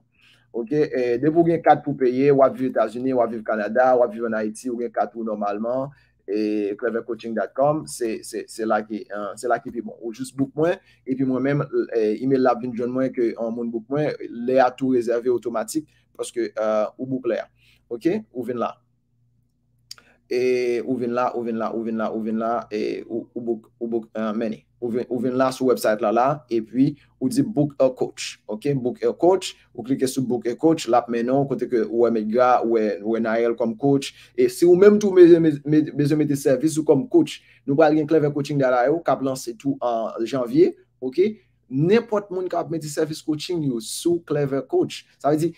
OK? Et dès vous avez 4 pour payer, ou à vivre aux États-Unis, ou à vivre au Canada, ou à vivre en Haïti, ou avez 4 pour normalement. Et clevercoaching.com, c'est là qui est hein, là qui est bon. Ou juste book moins, et puis moi-même, eh, email la vin jeune moins que en monde book moins, les à tout réservé automatique parce que euh, ou book OK? Ou vin là. E ou vin la, ou vin la, ou vin la, ou vin la, e ou bok uh, mene. Ou vin la sou website la la, e pi ou di bok e kouch. Ok, bok e kouch, ou klike sou bok e kouch, lap menon, kote ke ou e met ga, ou e, e na el kom kouch. E si ou menm tou beze meti servis ou kom kouch, nou pa al gen clever coaching da la yo, kap lanse tou an janvye. Ok, nepot moun kap meti servis kouching yo sou clever kouch. Sa we di...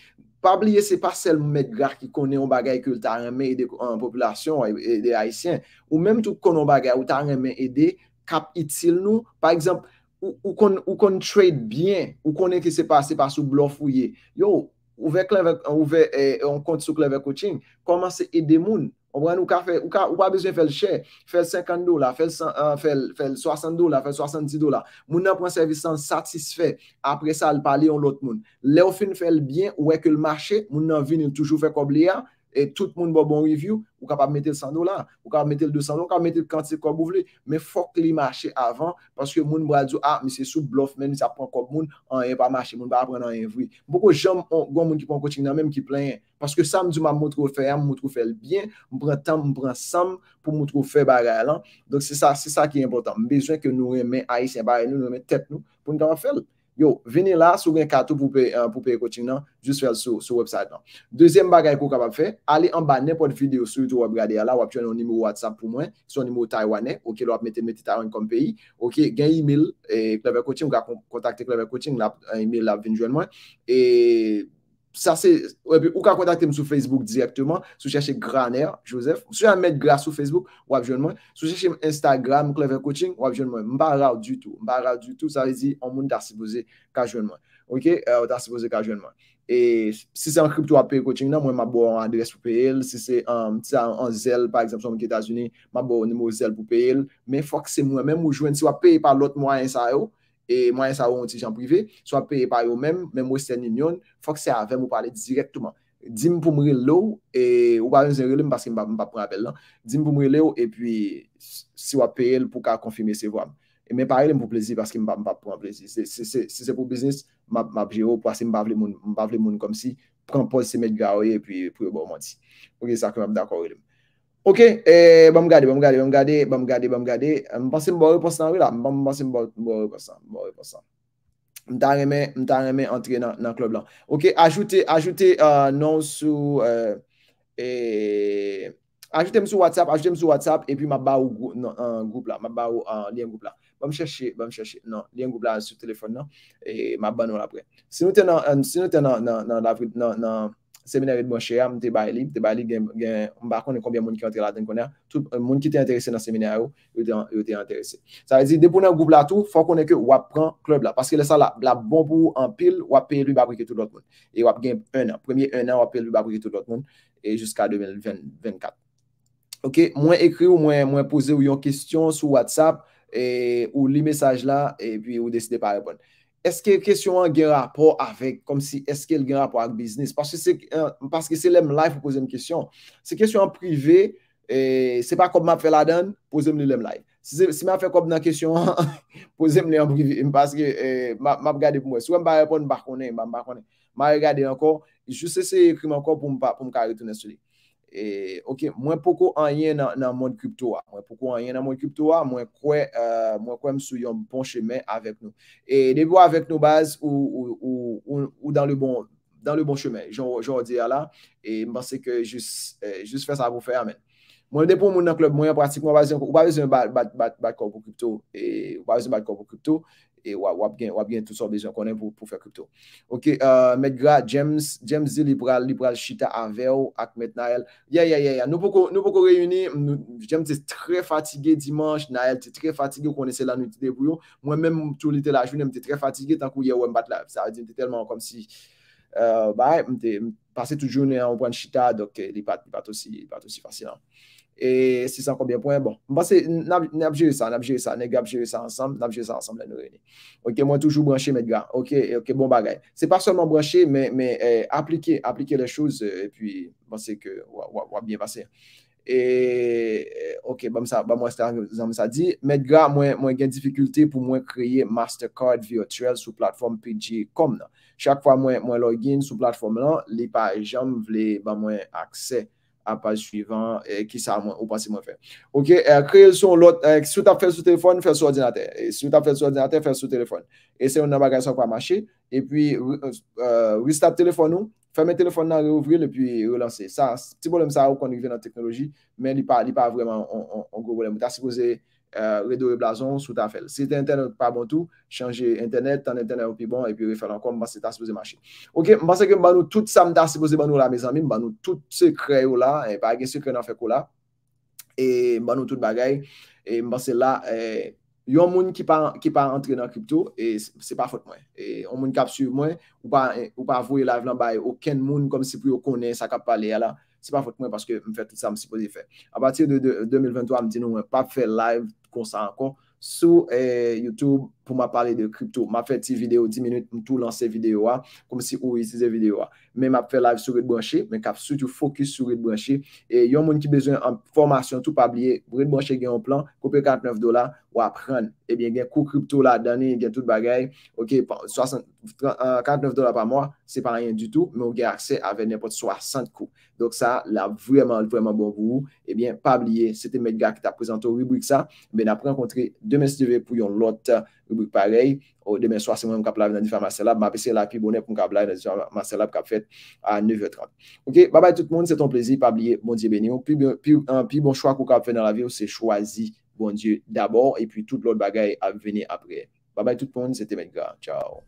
Pabliye se pa sel Medgar ki kone an bagay ki ou ta an remen ede an poplasyon, ede Haitien. Ou menm tou kon an bagay ou ta an remen ede, kap itil nou. Par exemple, ou kon trade bien, ou konen ki se pa se pa sou blof ou ye. Yo, ou ve klave, ou ve, eh, on kont sou klave coaching, koman se ede moun? Ou pa bezwen fèl chè, fèl 50 dola, fèl 60 euh, dola, fèl 70 dola. Moun nan pronservisan satisfè, apre sa l pali yon lot moun. Le ou fin fèl byen, ou ek yon mache, moun nan vin yon toujou fèk obliya... Et tout moun ba bon reviw, ou ka pa mette l san do la, ou ka pa mette l dosan do, ou ka pa mette l kantil kon bou vle. Men fok li mache avan, paske moun mwa dyo ap, ah, men se sou blof men, men se ap pon kon moun anye pa mache, moun ba ap pren anye vwi. Boko jom, gwa moun ki pon kouching nan, men ki plen, paske sam dyo mwa moutro fè, moutro fè l byen, mwen pran tam, mwen pran sam pou moutro fè bagay lan. Don se sa, se sa ki important, mwen bejwen ke nou remen ayesen bagay nou, nou remen tèt nou pou mwen kon fè l. Yo, vini la, sou gen katou pou peye euh, coaching nan, jous fel sou website nan. Dezyen bagay kou kapap fe, ali anba, nepo di video sou youtube wap gade ya la, wap chwen yon nimo WhatsApp pou mwen, son nimo Taiwanen, ok, lop mette mette Taiwan kom peyi, ok, gen email, kleve coaching, mga kontakte kleve coaching, la email la vin jwen mwen, e... sa se, ou ka kontakte m sou Facebook direktman, sou chèche Graner, Joseph, sou chèche Amèd Gras sou Facebook, wap jwenman, sou chèche Instagram, Clever Coaching, wap jwenman, mba rar du tout, mba rar du tout, sa rezi, an moun ta sipose ka jwenman, ok, euh, ta sipose ka jwenman, e, si se an kripto wap pey kouching nan, mwen mabou an adres pou pey el, si se an zel, par exemple, son moun ki Etasuné, mabou an mou zel pou pey el, men fok se mwen, men mou jwen, si wap pey par lot mwa yon sa yo, E mwen sa ou an ti jan prive, sou ap peye par yo men, men mwen sen yon, fok se aven mwen pale direktman. Dime pou mwile ou, ou pale mwen zinre e ou, mwen pa se mbap mwen pa pwene apel lan. Dime pou mwile ou, e pi si wap peye l pou ka konfime se wam. E mwen pale mwen pou plezi, pa se mbap mwen pa pwene plezi. Se se pou plezi, mwen pa plezi mwen, mwen pa plezi mwen kom si, pou konpon se mwen gwawe, e pi pou mwen pwene apel lan. Ok, sa kwen mwen mwen akorel mwen. Ok, e, eh, ba m gade, ba m gade, ba m gade, ba m gade, ba m gade, m pason m boru posan re la. M tan reme, m tan reme entre nan klub la. Ok, ajoute, ajoute euh, nan sou euh, e, ajoute m sou WhatsApp, ajoute m sou WhatsApp, e pi m babou an group la, m babou an euh, liyan group la. Babou cheshi, babou cheshi, nan, liyan group la an su telefon e la, e m babou nan apre. Si nou ten nan, si nou ten nan, nan, nan, nan, nan, nan, seminar yon mwen cheya, mwen te bay li, te bay li gen mba konen konbyan moun ki anter la ten konen, tout euh, moun ki te enterese nan seminar yon, yon te enterese. Sa vezi, depo nan goup la tou, fwa konen ke wap pran klub la, paske la sa la blabon pou an pil, wap pel yon wap preke tout lot moun, e wap gen 1 an, premye 1 an wap pel yon wap preke tout lot moun, e jusqu'a 2024. Ok, mwen ekri ou mwen pose ou yon kistyon sou WhatsApp, e, ou li mesaj la, e pi ou deside pa repon. eske kesyon an gen rapor avek, kom si eske el gen rapor ak biznis, paske se eh, lem lai pou pose mwen kesyon, se kesyon an prive, eh, se pa kop ma fe ladan, pose mwen lem lai, se ma fe kop nan kesyon an, pose mwen en prive, paske eh, ma ap gade pou mwen, sou mwen ba repon bakone, ma re gade anko, jous se se ekrim anko pou mka retounen se li. E, ok, mwen poko anye nan moun kubto a, mwen poko anye nan moun kubto a, mwen kwe e, msuyon bon cheme avèk nou. E devyo avèk nou baz ou dan le bon, bon cheme, joun di ala, e mwense ke jous e, fè sa voun fè a men. Mwen depo moun nan klub mwen pratik, mwen wazen bat koko kubto, mwen wazen bat koko kubto, E wap gen tout sort de zyon konen pou pou fè koutou. Ok, euh, met gra, jem zi libral, libral chita avè ou ak met na el. Ya, ya, ya, ya, nou pou koreyouni, jem te tre fatige dimanche, na el te tre fatige kone se lan ou te debriyo. Mwen men tou lite la jouni, mte tre fatige tankou ye ou mbat la. Sa adi mte telman kom si, ba, mte pase tou jouni an ou pran chita, dok li bat osi, li bat osi fasilan. E si san konbyen poen, bon. Mpase, nan apjere sa, nan apjere sa, nan apjere sa ansam, nan apjere sa ansam la nou rene. Ok, mwen toujou branche MetGar. Ok, ok, bon bagay. Se pa solman branche, men e, aplike, aplike le chouz, e pi, mpase ke wap bien pase. E, ok, ba bon, mwen bon, stang, zan mwen sa di, MetGar mwen gen dificulte pou mwen kreye MasterCard Virtual sou platform PGA.com nan. Chak fwa mwen login sou platform nan, li pa jom vle ba bon, mwen akse à page suivante et qui ça ou pas si moi fait ok créer son lot, si tu as fait sur téléphone fais sur ordinateur et si tu as fait sur ordinateur fais sur téléphone et c'est une bagage qui va marcher et puis euh, euh, restart téléphone ou ferme téléphone là réouvrir et puis relancer ça petit problème ça on connaît dans la technologie mais il a pas vraiment un gros problème tu as supposé Euh, re do re blazon sou ta fel. Si te internet pa bon tou, chanje internet, tan internet ou pi bon, e pi re fel an kon, mba se ta se boze machi. Ok, mba se ke mba nou tout sa mda se boze mba nou la me zanmi, mba nou tout se kreyo la, e pa agen se kre nan feko la, e mba nou tout bagay, e mba se la, eh, yon moun ki pa entre nan kripto, e se pa fote mwen. E yon moun kap su mwen, eh, ou pa vouye la vlan bay, ou ken moun kom se pou yo kone, sa kap pale ya la, se pa fok mwen, paske mwen fè tout sa, mwen si pou di fè. A pati de 2023, mwen pa fè live, konsa ankon, sou YouTube, pou m ap pale de kripto. M ap fe ti video, ti minute, m tou lanse video a, kom si ou yi seze video a. Men m ap fe live sou RedBranche, men kap sou tou fokus sou RedBranche. E yon moun ki bezo an formasyon tout pabliye, RedBranche gen yon plan, kopye 49 dola, w ap pren, e eh ben gen kou kripto la, dani gen tout bagay, ok, 49 dola pa mwa, se pa rayen du tout, men w gen akse ave nèpot so a 60 kou. Dok sa, la vreman, vreman bon kou, e ben pabliye, se te medga ki ta ou demen swa semen m kap la ven nan di fay ma selap m apese la pi bonen pou m kap la nan di fay ma selap kap fet a 9.30 ok, babay tout moun, se ton plezi pap liye, bon diye ben yo pi bon chwa pou kap fen nan la vi ou se chwazi, bon diye, dabor e pi tout lout bagay a veni apre babay tout moun, se te men ga, chow